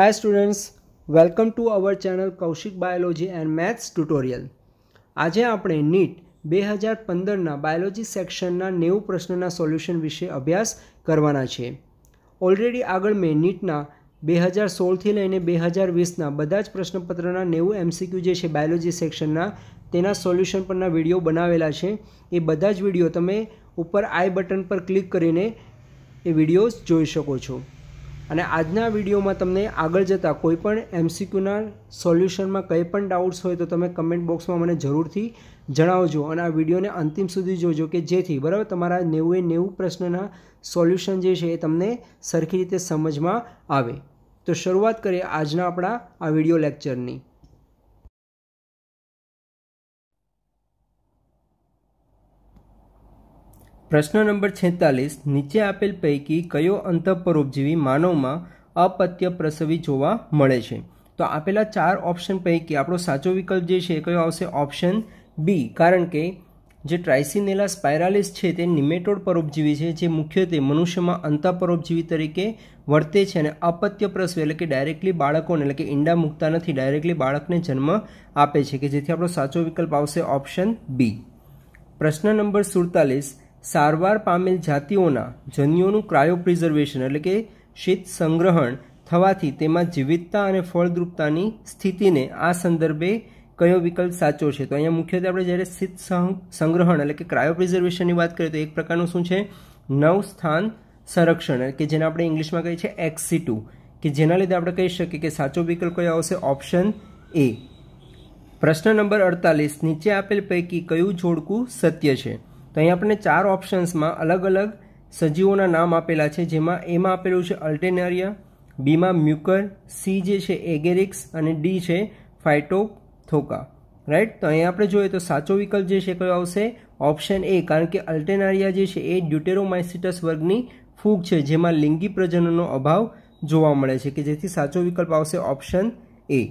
Hi students welcome to our channel Kaushik biology and maths Tutorial. આજે આપણે NEET બે હજાર પંદરના બાયોલોજી સેક્શનના નેવું પ્રશ્નના સોલ્યુશન વિશે અભ્યાસ કરવાના છે ઓલરેડી આગળ મેં નીટના બે હજાર સોળથી લઈને બે હજાર વીસના બધા જ પ્રશ્નપત્રના નેવું એમસીક્યુ જે છે બાયોલોજી સેક્શનના તેના સોલ્યુશન પરના વિડીયો બનાવેલા છે એ બધા જ વિડીયો તમે ઉપર આઈ બટન પર ક્લિક કરીને એ વિડીયોઝ જોઈ શકો છો અને આજના વિડીયોમાં તમને આગળ જતાં કોઈપણ એમસીક્યુના સોલ્યુશનમાં કંઈ પણ ડાઉટ્સ હોય તો તમે કમેન્ટ બોક્સમાં મને જરૂરથી જણાવજો અને આ વિડીયોને અંતિમ સુધી જોજો કે જેથી બરાબર તમારા નેવું એ નેવું પ્રશ્નના સોલ્યુશન જે છે એ તમને સરખી રીતે સમજમાં આવે તો શરૂઆત કરીએ આજના આપણા આ વિડીયો લેક્ચરની પ્રશ્ન નંબર છેતાલીસ નીચે આપેલ પૈકી કયો અંતઃપરોપજીવી માનવમાં અપત્ય પ્રસવી જોવા મળે છે તો આપેલા ચાર ઓપ્શન પૈકી આપણો સાચો વિકલ્પ જે છે કયો આવશે ઓપ્શન બી કારણ કે જે ટ્રાઇસિનેલા સ્પાયરાલિસ છે તે નિમેટોડ પરોપજીવી છે જે મુખ્યત્વે મનુષ્યમાં અંતઃપરોપજીવી તરીકે વર્તે છે અને અપત્ય પ્રસવે એટલે કે ડાયરેક્ટલી બાળકોને એટલે કે ઈંડા મૂકતા નથી ડાયરેક્ટલી બાળકને જન્મ આપે છે કે જેથી આપણો સાચો વિકલ્પ આવશે ઓપ્શન બી પ્રશ્ન નંબર સુડતાલીસ સારવાર પામેલ જાતિઓના જન્યોનું ક્રાયોપ્રિઝર્વેશન એટલે કે શીત સંગ્રહણ થવાથી તેમાં જીવિતતા અને ફળદ્રુપતાની સ્થિતિને આ સંદર્ભે કયો વિકલ્પ સાચો છે તો અહીંયા મુખ્યત્વે આપણે જ્યારે શીત સંગ્રહણ એટલે કે ક્રાયો પ્રિઝર્વેશનની વાત કરીએ તો એક પ્રકારનું શું છે નવ સ્થાન સંરક્ષણ કે જેને આપણે ઇંગ્લિશમાં કહીએ છીએ એક્સી ટુ કે જેના લીધે આપણે કહી શકીએ કે સાચો વિકલ્પ કયો આવશે ઓપ્શન એ પ્રશ્ન નંબર અડતાલીસ નીચે આપેલ પૈકી કયું જોડકું સત્ય છે તો અહીં આપણને ચાર ઓપ્શન્સમાં અલગ અલગ સજીવોના નામ આપેલા છે જેમાં એમાં આપેલું છે અલ્ટેનારિયા બીમાં મ્યુકર સી જે છે એગેરિક્સ અને ડી છે ફાઇટોથોકા રાઈટ તો અહીં આપણે જોઈએ તો સાચો વિકલ્પ જે છે કયો આવશે ઓપ્શન એ કારણ કે અલ્ટેનારિયા જે છે એ ડ્યુટેરોમાઇસિટસ વર્ગની ફૂગ છે જેમાં લિંગી પ્રજનનનો અભાવ જોવા મળે છે કે જેથી સાચો વિકલ્પ આવશે ઓપ્શન એ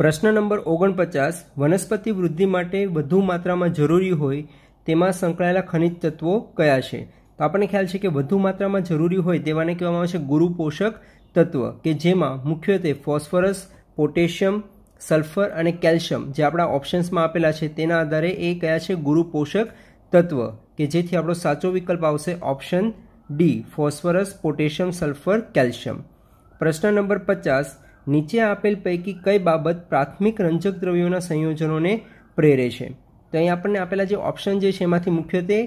પ્રશ્ન નંબર ઓગણપચાસ વનસ્પતિ વૃદ્ધિ માટે વધુ માત્રામાં જરૂરી હોય તેમાં સંકળાયેલા ખનિજ તત્વો કયા છે તો આપણને ખ્યાલ છે કે વધુ માત્રામાં જરૂરી હોય તેવાને કહેવામાં આવે છે ગુરુ પોષક તત્વ કે જેમાં મુખ્યત્વે ફોસ્ફરસ પોટેશિયમ સલ્ફર અને કેલ્શિયમ જે આપણા ઓપ્શન્સમાં આપેલા છે તેના આધારે એ કયા છે ગુરુ પોષક તત્વ કે જેથી આપણો સાચો વિકલ્પ આવશે option D phosphorus potassium sulphur calcium પ્રશ્ન નંબર પચાસ નીચે આપેલ પૈકી કઈ બાબત પ્રાથમિક રંજક દ્રવ્યોના સંયોજનોને પ્રેરે છે તો અહીં આપણને આપેલા જે ઓપ્શન જે છે એમાંથી મુખ્યત્વે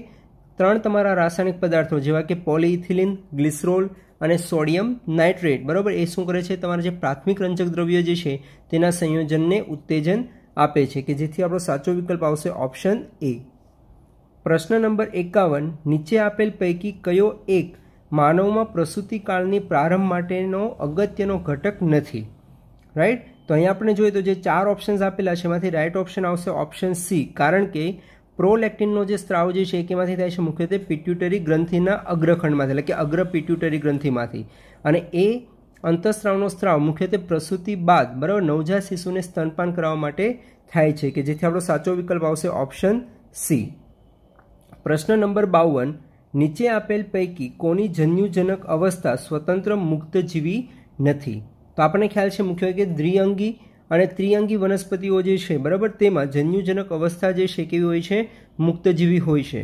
ત્રણ તમારા રાસાયણિક પદાર્થો જેવા કે પોલીઇથિલિન ગ્લિસરોલ અને સોડિયમ નાઇટ્રેટ બરાબર એ શું કરે છે તમારા જે પ્રાથમિક રંજક દ્રવ્યો જે છે તેના સંયોજનને ઉત્તેજન આપે છે કે જેથી આપણો સાચો વિકલ્પ આવશે ઓપ્શન એ પ્રશ્ન નંબર એકાવન નીચે આપેલ પૈકી કયો એક માનવમાં પ્રસૂતિકાળની પ્રારંભ માટેનો અગત્યનો ઘટક નથી રાઈટ તો અહીંયા આપણે જોઈએ તો જે ચાર ઓપ્શન્સ આપેલા છે એમાંથી રાઇટ ઓપ્શન આવશે ઓપ્શન સી કારણ કે પ્રોલેક્ટિનનો જે સ્ત્રાવ જે છે એમાંથી થાય છે મુખ્યત્વે પિટ્યુટરી ગ્રંથિના અગ્રખંડમાંથી એટલે કે અગ્ર પિટ્યુટરી ગ્રંથિમાંથી અને એ અંતઃસ્ત્રાવનો સ્ત્રાવ મુખ્યત્વે પ્રસૂતિ બાદ બરાબર નવજાત શિશુને સ્તનપાન કરાવવા માટે થાય છે કે જેથી આપણો સાચો વિકલ્પ આવશે ઓપ્શન સી પ્રશ્ન નંબર બાવન નીચે આપેલ પૈકી કોની જન્યુજનક અવસ્થા સ્વતંત્ર મુક્તજીવી નથી તો આપણને ખ્યાલ છે મુખ્ય કે દ્વિઅંગી અને ત્રિઅંગી વનસ્પતિઓ જે છે બરાબર તેમાં જન્યુજનક અવસ્થા જે છે કેવી હોય છે મુક્તજીવી હોય છે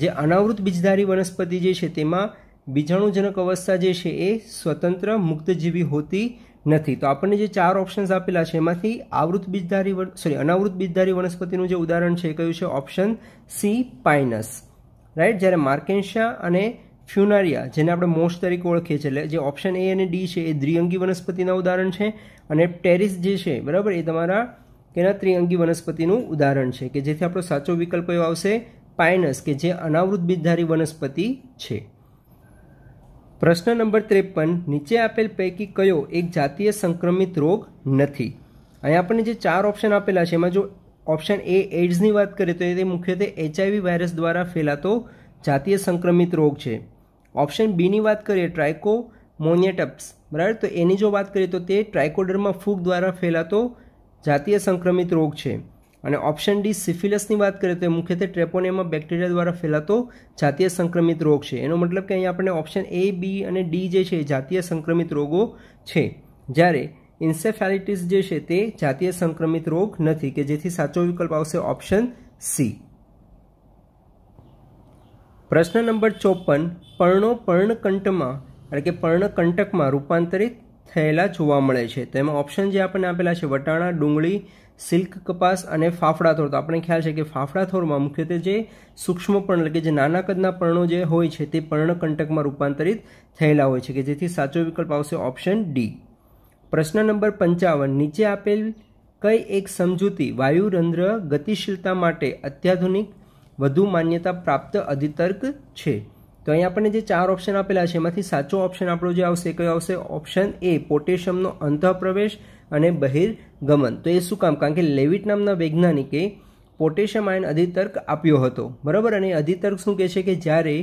જે અનાવૃત બીજધારી વનસ્પતિ જે છે તેમાં બીજાણુજનક અવસ્થા જે છે એ સ્વતંત્ર મુક્તજીવી હોતી નથી તો આપણને જે ચાર ઓપ્શન્સ આપેલા છે એમાંથી આવૃત બીજધારી સોરી અનાવૃત બીજધારી વનસ્પતિનું જે ઉદાહરણ છે એ કયું છે ઓપ્શન સી પાઇનસ રાઈટ જ્યારે માર્કેન્શિયા અને ફ્યુનારિયા જેને આપણે મોસ્ટ તરીકે ઓળખીએ છીએ એટલે જે ઓપ્શન એ અને ડી છે એ દ્વિઅંગી વનસ્પતિના ઉદાહરણ છે અને ટેરિસ જે છે બરાબર એ તમારા કેના ત્રિઅંગી વનસ્પતિનું ઉદાહરણ છે કે જેથી આપણો સાચો વિકલ્પ એવો આવશે પાયનસ કે જે અનાવૃત બીજધારી વનસ્પતિ છે પ્રશ્ન નંબર ત્રેપન નીચે આપેલ પૈકી કયો એક જાતીય સંક્રમિત રોગ નથી અહીંયા આપણને જે ચાર ઓપ્શન આપેલા છે એમાં જો ઓપ્શન એ એડ્સની વાત કરીએ તો એ મુખ્યત્વે એચઆઈવી વાયરસ દ્વારા ફેલાતો જાતીય સંક્રમિત રોગ છે ઓપ્શન બીની વાત કરીએ ટ્રાયકો મોનિયટપ્સ બરાબર તો એની જો વાત કરીએ તો તે ટ્રાયકોડરમાં ફૂગ દ્વારા ફેલાતો જાતીય સંક્રમિત રોગ છે અને ઓપ્શન ડી સિફિલસની વાત કરીએ તો મુખ્યત્વે ટ્રેપોનિયામાં બેક્ટેરિયા દ્વારા ફેલાતો જાતીય સંક્રમિત રોગ છે એનો મતલબ કે અહીં આપણને ઓપ્શન એ બી અને ડી જે છે જાતીય સંક્રમિત રોગો છે જ્યારે ઇન્સેફેલિટીસ જે છે તે જાતીય સંક્રમિત રોગ નથી કે જેથી સાચો વિકલ્પ આવશે ઓપ્શન સી પ્રશ્ન નંબર ચોપન પર્ણો પર્ણકંટમાં એટલે કે પર્ણકંટકમાં રૂપાંતરિત થયેલા જોવા મળે છે તેમાં ઓપ્શન જે આપણને આપેલા છે વટાણા ડુંગળી સિલ્ક કપાસ અને ફાફડા થોર તો આપણે ખ્યાલ છે કે ફાફડા થોરમાં મુખ્યત્વે જે સૂક્ષ્મ પર્ણ એટલે કે જે નાના કદના પર્ણો જે હોય છે તે પર્ણકંટકમાં રૂપાંતરિત થયેલા હોય છે કે જેથી સાચો વિકલ્પ આવશે ઓપ્શન ડી પ્રશ્ન નંબર પંચાવન નીચે આપેલ કઈ એક સમજૂતી વાયુરંધ્ર ગતિશીલતા માટે અત્યાધુનિક વધુ માન્યતા પ્રાપ્ત અધિતર્ક છે તો અહીં આપણને જે ચાર ઓપ્શન આપેલા છે એમાંથી સાચો ઓપ્શન આપણો જે આવશે કયો આવશે ઓપ્શન એ પોટેશિયમનો અંતઃપ્રવેશ અને બહિર્ગમન તો એ શું કામ કારણ કે લેવિટ નામના વૈજ્ઞાનિકે પોટેશિયમ આયન અધિતર્ક આપ્યો હતો બરાબર અને અધિતર્ક શું કહે છે કે જ્યારે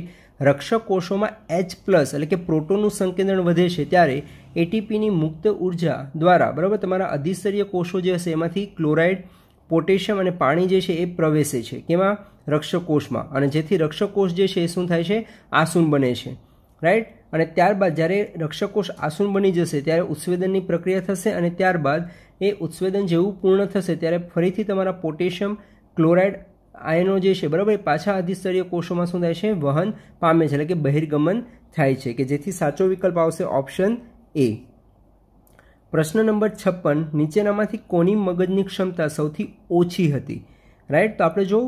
રક્ષક કોષોમાં એચ પ્લસ એટલે કે પ્રોટોનનું સંકેન્દ્રણ વધે છે ત્યારે એટીપીની મુક્ત ઉર્જા દ્વારા બરાબર તમારા અધિસ્તરીય કોષો જે હશે એમાંથી ક્લોરાઇડ પોટેશિયમ અને પાણી જે છે એ પ્રવેશે છે કેમાં રક્ષકોષમાં અને જેથી રક્ષકોષ જે છે એ શું થાય છે આસુન બને છે રાઈટ અને ત્યારબાદ જ્યારે રક્ષકોષ આસુન બની જશે ત્યારે ઉત્સવેદનની પ્રક્રિયા થશે અને ત્યારબાદ એ ઉત્સવેદન જેવું પૂર્ણ થશે ત્યારે ફરીથી તમારા પોટેશિયમ ક્લોરાઇડ આયનો જે છે બરાબર એ પાછા અધિસ્તરીય કોષોમાં શું થાય છે વહન પામે છે એટલે કે બહિર્ગમન થાય છે કે જેથી સાચો વિકલ્પ આવશે ઓપ્શન એ પ્રશ્ન નંબર છપ્પન નીચેનામાંથી કોની મગજની ક્ષમતા સૌથી ઓછી હતી રાઈટ તો આપણે જો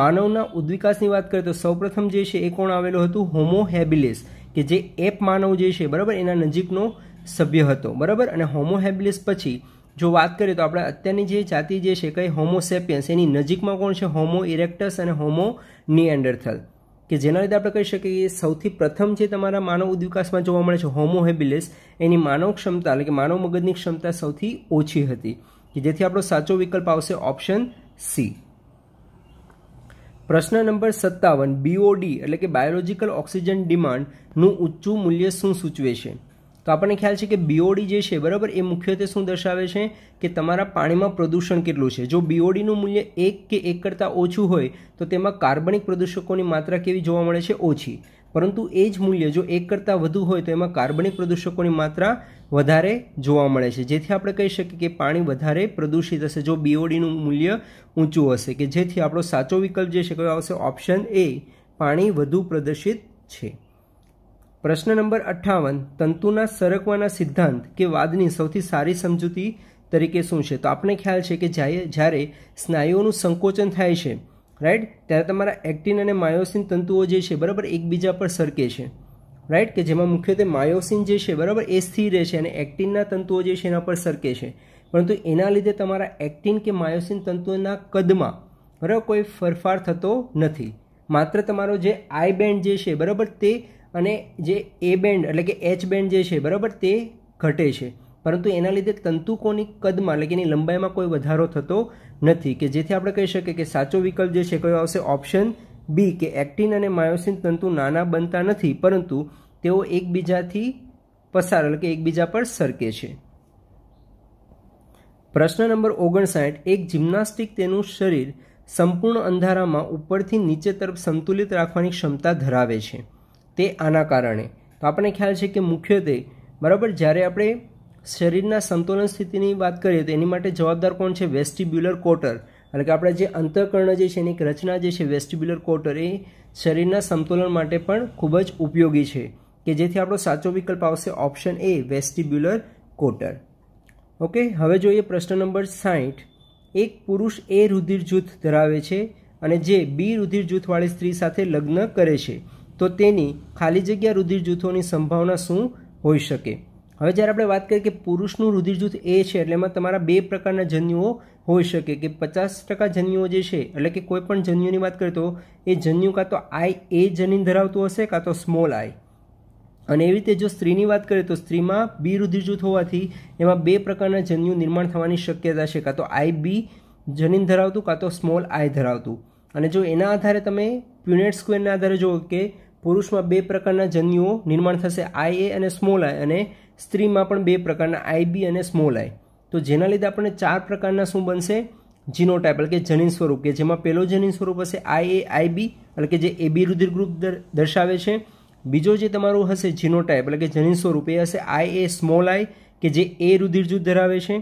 માનવના ઉદ્વિકાસની વાત કરીએ તો સૌપ્રથમ જે છે એ કોણ આવેલું હતું હોમો હેબિલિસ કે જે એપ માનવ જે છે બરાબર એના નજીકનો સભ્ય હતો બરાબર અને હોમોહેબિલિસ પછી જો વાત કરીએ તો આપણે અત્યારની જે જાતિ જે છે કઈ હોમોસેપિયન્સ એની નજીકમાં કોણ છે હોમો ઇરેક્ટસ અને હોમો નિએન્ડરથલ કે જેના લીધે આપણે કહી શકીએ કે સૌથી પ્રથમ જે તમારા માનવ ઉદ્વિકાસમાં જોવા મળે છે હોમો હેબિલિસ એની માનવ ક્ષમતા એટલે કે માનવ મગજની ક્ષમતા સૌથી ઓછી હતી કે જેથી આપણો સાચો વિકલ્પ આવશે ઓપ્શન સી પ્રશ્ન નંબર સત્તાવન બીઓડી એટલે કે બાયોલોજિકલ ઓક્સિજન ડિમાન્ડનું ઊંચું મૂલ્ય શું સૂચવે છે તો આપણને ખ્યાલ છે કે બીઓડી જે છે બરાબર એ મુખ્યત્વે શું દર્શાવે છે કે તમારા પાણીમાં પ્રદૂષણ કેટલું છે જો બીઓડીનું મૂલ્ય એક કે એક કરતાં ઓછું હોય તો તેમાં કાર્બનિક પ્રદૂષકોની માત્રા કેવી જોવા મળે છે ઓછી પરંતુ એ જ મૂલ્ય જો એક કરતાં વધુ હોય તો એમાં કાર્બનિક પ્રદૂષકોની માત્રા વધારે જોવા મળે છે જેથી આપણે કહી શકીએ કે પાણી વધારે પ્રદૂષિત હશે જો બીઓડીનું મૂલ્ય ઊંચું હશે કે જેથી આપણો સાચો વિકલ્પ જે છે કયો આવશે ઓપ્શન એ પાણી વધુ પ્રદૂષિત છે પ્રશ્ન નંબર અઠ્ઠાવન તંતુના સરકવાના સિદ્ધાંત કે વાદની સૌથી સારી સમજૂતી તરીકે શું છે તો આપણે ખ્યાલ છે કે જ્યારે જ્યારે સ્નાયુઓનું સંકોચન થાય છે રાઈટ ત્યારે તમારા એક્ટિન અને માયોસિન તંતુઓ જે છે બરાબર એકબીજા પર સરકે છે રાઈટ કે જેમાં મુખ્યત્વે માયોસિન જે છે બરાબર એ સ્થિર રહે છે અને એક્ટિનના તંતુઓ જે છે એના પર સરકે છે પરંતુ એના લીધે તમારા એક્ટિન કે માયોસિન તંતુઓના કદમાં બરાબર કોઈ ફેરફાર થતો નથી માત્ર તમારો જે આઈ બેન્ડ જે છે બરાબર તે અને જે એ બેન્ડ એટલે કે એચ બેન્ડ જે છે બરાબર તે ઘટે છે પરંતુ એના લીધે તંતુકોની કદમાં એટલે કે એની લંબાઈમાં કોઈ વધારો થતો નથી કે જેથી આપણે કહી શકીએ કે સાચો વિકલ્પ જે છે કયો આવશે ઓપ્શન બી કે એક્ટિન અને માયોસિન તંતુ નાના બનતા નથી પરંતુ તેઓ એકબીજાથી પસાર એટલે કે એકબીજા પર સરકે છે પ્રશ્ન નંબર ઓગણસાઠ એક જિમ્નાસ્ટિક તેનું શરીર સંપૂર્ણ અંધારામાં ઉપરથી નીચે તરફ સંતુલિત રાખવાની ક્ષમતા ધરાવે છે તે આના કારણે તો આપણને ખ્યાલ છે કે મુખ્યત્વે બરાબર જ્યારે આપણે શરીરના સંતુલન સ્થિતિની વાત કરીએ તો એની માટે જવાબદાર કોણ છે વેસ્ટિબ્યુલર કોટર એટલે કે આપણા જે અંતઃકર્ણ જે છે એની એક રચના જે છે વેસ્ટિબ્યુલર કોટર એ શરીરના સંતુલન માટે પણ ખૂબ જ ઉપયોગી છે કે જેથી આપણો સાચો વિકલ્પ આવશે ઓપ્શન એ વેસ્ટિબ્યુલર કોટર ઓકે હવે જોઈએ પ્રશ્ન નંબર સાહીઠ એક પુરુષ એ રુધિર જૂથ ધરાવે છે અને જે બી રુધિર જૂથવાળી સ્ત્રી સાથે લગ્ન કરે છે તો તેની ખાલી જગ્યા રુધિર જૂથોની સંભાવના શું હોઈ શકે હવે જ્યારે આપણે વાત કરીએ કે પુરુષનું રુધિર જૂથ એ છે એટલે એમાં તમારા બે પ્રકારના જન્યુઓ હોઈ શકે કે પચાસ ટકા જન્યુઓ જે છે એટલે કે કોઈ પણ જન્યુની વાત કરીએ તો એ જન્યુ કાં તો આઈ એ જનીન ધરાવતું હશે કાં તો સ્મોલ આઈ અને એવી રીતે જો સ્ત્રીની વાત કરીએ તો સ્ત્રીમાં બી રુધિર જૂથ હોવાથી એમાં બે પ્રકારના જન્યુ નિર્માણ થવાની શક્યતા છે કાં તો આઈ બી જનીન ધરાવતું કાં તો સ્મોલ આઈ ધરાવતું અને જો એના આધારે તમે પ્યુનેટ સ્ક્વેરના આધારે જુઓ કે પુરુષમાં બે પ્રકારના જન્યુઓ નિર્માણ થશે આઈ એ અને સ્મોલ આઈ અને સ્ત્રીમાં પણ બે પ્રકારના આઈ બી અને સ્મોલ આઈ તો જેના લીધે આપણને ચાર પ્રકારના શું બનશે જીનોટાઇપ એટલે કે જનીન સ્વરૂપ કે જેમાં પહેલો જનીન સ્વરૂપ હશે આઈ એ આઈ બી એટલે કે જે એબી રુધિર ગ્રુપ દર્શાવે છે બીજો જે તમારું હશે જીનોટાઇપ એટલે કે જનીન સ્વરૂપ એ હશે આઈ એ સ્મોલ આઈ કે જે એ રુધિર જૂથ ધરાવે છે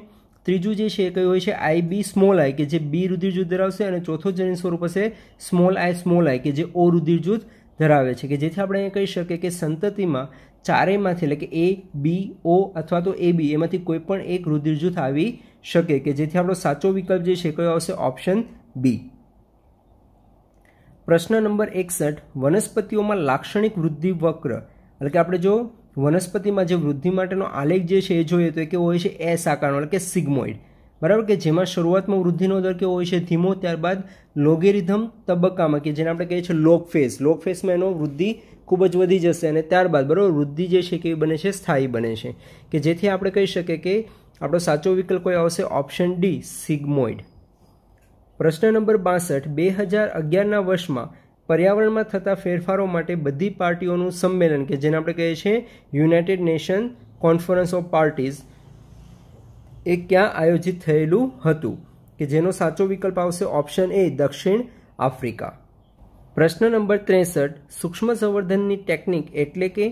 ત્રીજું જે છે એ કયું હોય છે આઈ બી સ્મોલ આઈ કે જે બી રુધિર જૂથ ધરાવશે અને ચોથો જનીન સ્વરૂપ હશે સ્મોલ આઈ સ્મોલ આઈ કે જે ઓ રુધિર જૂથ ધરાવે છે કે જેથી આપણે કહી શકીએ કે સંતતિમાં ચારેયમાંથી એટલે કે એ બી ઓ અથવા તો એ બી એમાંથી કોઈ પણ એક રુધિર જૂથ આવી શકે કે જેથી આપણો સાચો વિકલ્પ જે છે કયો આવશે ઓપ્શન બી પ્રશ્ન નંબર એકસઠ વનસ્પતિઓમાં લાક્ષણિક વૃદ્ધિ વક્ર એટલે કે આપણે જો વનસ્પતિમાં જે વૃદ્ધિ માટેનો આલેખ જે છે એ જોઈએ તો એ કેવો હોય છે એસ આકારનો એટલે કે સિગ્મોઇડ બરાબર કે જેમાં શરૂઆતમાં વૃદ્ધિનો દર કેવો હોય છે ધીમો ત્યારબાદ લોગેરિધમ તબક્કામાં કે જેને આપણે કહીએ છીએ લોક ફેસ લોક ફેસમાં એનો વૃદ્ધિ ખૂબ જ વધી જશે અને ત્યારબાદ બરાબર વૃદ્ધિ જે છે કેવી બને છે સ્થાયી બને છે કે જેથી આપણે કહી શકીએ કે આપણો સાચો વિકલ્પ કોઈ આવશે ઓપ્શન ડી સિગ્મોઇડ પ્રશ્ન નંબર બાસઠ બે હજાર અગિયારના વર્ષમાં પર્યાવરણમાં થતા ફેરફારો માટે બધી પાર્ટીઓનું સંમેલન કે જેને આપણે કહીએ છીએ United Nation Conference of Parties એ ક્યાં આયોજિત થયેલું હતું કે જેનો સાચો વિકલ્પ આવશે ઓપ્શન એ દક્ષિણ આફ્રિકા પ્રશ્ન નંબર ત્રેસઠ સૂક્ષ્મ સંવર્ધનની ટેકનિક એટલે કે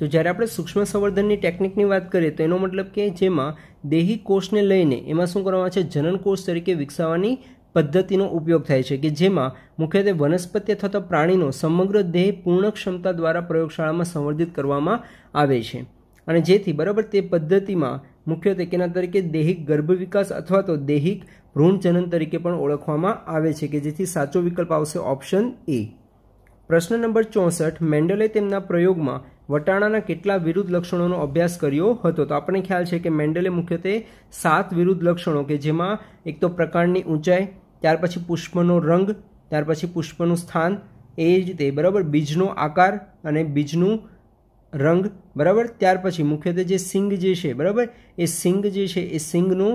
જો જ્યારે આપણે સૂક્ષ્મ સંવર્ધનની ટેકનિકની વાત કરીએ તો એનો મતલબ કે જેમાં દેહી કોષને લઈને એમાં શું કરવામાં છે જનન કોષ તરીકે વિકસાવવાની પદ્ધતિનો ઉપયોગ થાય છે કે જેમાં મુખ્યત્વે વનસ્પતિ અથવા તો પ્રાણીનો સમગ્ર દેહ પૂર્ણ ક્ષમતા દ્વારા પ્રયોગશાળામાં સંવર્ધિત કરવામાં આવે છે અને જેથી બરાબર તે પદ્ધતિમાં મુખ્યત્વે કેના તરીકે દૈહિક ગર્ભ વિકાસ અથવા તો દૈહિક ભ્રૂણજનન તરીકે પણ ઓળખવામાં આવે છે કે જેથી સાચો વિકલ્પ આવશે ઓપ્શન એ પ્રશ્ન નંબર ચોસઠ મેન્ડલે તેમના પ્રયોગમાં વટાણાના કેટલા વિરુદ્ધ લક્ષણોનો અભ્યાસ કર્યો હતો તો આપણને ખ્યાલ છે કે મેન્ડલે મુખ્યત્વે સાત વિરુદ્ધ લક્ષણો કે જેમાં એક તો પ્રકારની ઊંચાઈ ત્યાર પછી પુષ્પનો રંગ ત્યાર પછી પુષ્પનું સ્થાન એ જ રીતે બરાબર બીજનો આકાર અને બીજનું રંગ બરાબર ત્યાર પછી મુખ્યત્વે જે સિંગ જે છે બરાબર એ સિંગ જે છે એ સિંગનો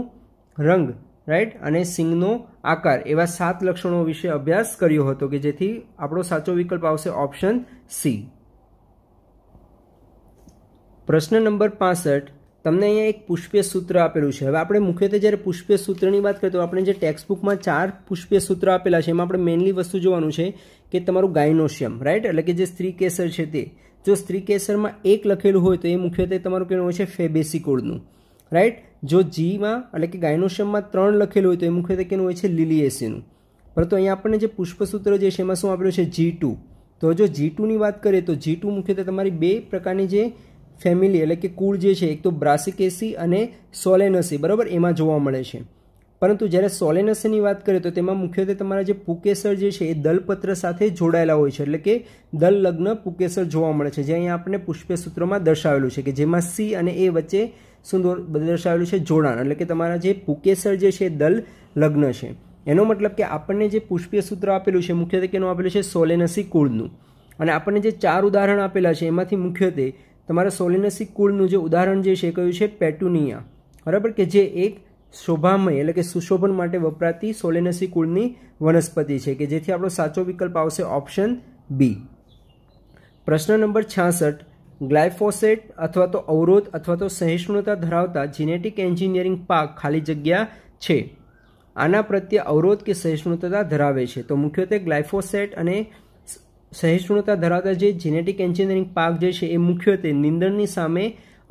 રંગ રાઈટ અને સિંગનો આકાર એવા સાત લક્ષણો વિશે અભ્યાસ કર્યો હતો કે જેથી આપણો સાચો વિકલ્પ આવશે ઓપ્શન સી પ્રશ્ન નંબર પાસઠ તમને અહીંયા એક પુષ્પીય સૂત્ર આપેલું છે હવે આપણે મુખ્યત્વે જ્યારે પુષ્પીય સૂત્રની વાત કરીએ તો આપણે જે ટેક્સ્ટબુકમાં ચાર પુષ્પીય સૂત્ર આપેલા છે એમાં આપણે મેઇનલી વસ્તુ જોવાનું છે કે તમારું ગાયનોશિયમ રાઈટ એટલે કે જે સ્ત્રી કેસર છે તે જો સ્ત્રી કેસરમાં એક લખેલું હોય તો એ મુખ્યત્વે તમારું કહેવું હોય છે ફેબેસી કોડનું રાઈટ જો જીમાં એટલે કે ગાયનોશમમાં ત્રણ લખેલું હોય તો એ મુખ્યત્વે કેનું હોય છે લીલીએસીનું પરંતુ અહીંયા આપણને જે પુષ્પસૂત્ર જે છે એમાં શું આપેલું છે જી ટુ તો જો જી ટુની વાત કરીએ તો જી ટુ મુખ્યત્વે તમારી બે પ્રકારની જે ફેમિલી એટલે કે કુળ જે છે એક તો બ્રાસિકેસી અને સોલેનસી બરાબર એમાં જોવા મળે છે પરંતુ જ્યારે સોલેનસની વાત કરીએ તો તેમાં મુખ્યત્વે તમારા જે પુકેસર જે છે એ દલપત્ર સાથે જોડાયેલા હોય છે એટલે કે દલ લગ્ન પુકેસર જોવા મળે છે જે અહીંયા આપણે પુષ્પસૂત્રમાં દર્શાવેલું છે કે જેમાં સી અને એ વચ્ચે સુંદર દર્શાવેલું છે જોડાણ એટલે કે તમારા જે પુકેસર જે છે દલ લગ્ન છે એનો મતલબ કે આપણને જે પુષ્પીય સૂત્ર આપેલું છે મુખ્યત્વે કેનું આપેલું છે સોલેનસી કુળનું અને આપણને જે ચાર ઉદાહરણ આપેલા છે એમાંથી મુખ્યત્વે તમારા સોલેનસી કુળનું જે ઉદાહરણ જે છે કયું છે પેટુનિયા બરાબર કે જે એક શોભામય એટલે કે સુશોભન માટે વપરાતી સોલેનસી કુળની વનસ્પતિ છે કે જેથી આપણો સાચો વિકલ્પ આવશે ઓપ્શન બી પ્રશ્ન નંબર છાસઠ ગ્લાયફોસેટ અથવા તો અવરોધ અથવા તો સહિષ્ણુતા ધરાવતા જીનેટિક એન્જિનિયરિંગ પાક ખાલી જગ્યા છે આના પ્રત્યે અવરોધ કે સહિષ્ણુતા ધરાવે છે તો મુખ્યત્વે ગ્લાયફોસેટ અને સહિષ્ણુતા ધરાવતા જે જીનેટિક એન્જિનિયરિંગ પાક જે છે એ મુખ્યત્વે નીંદણની સામે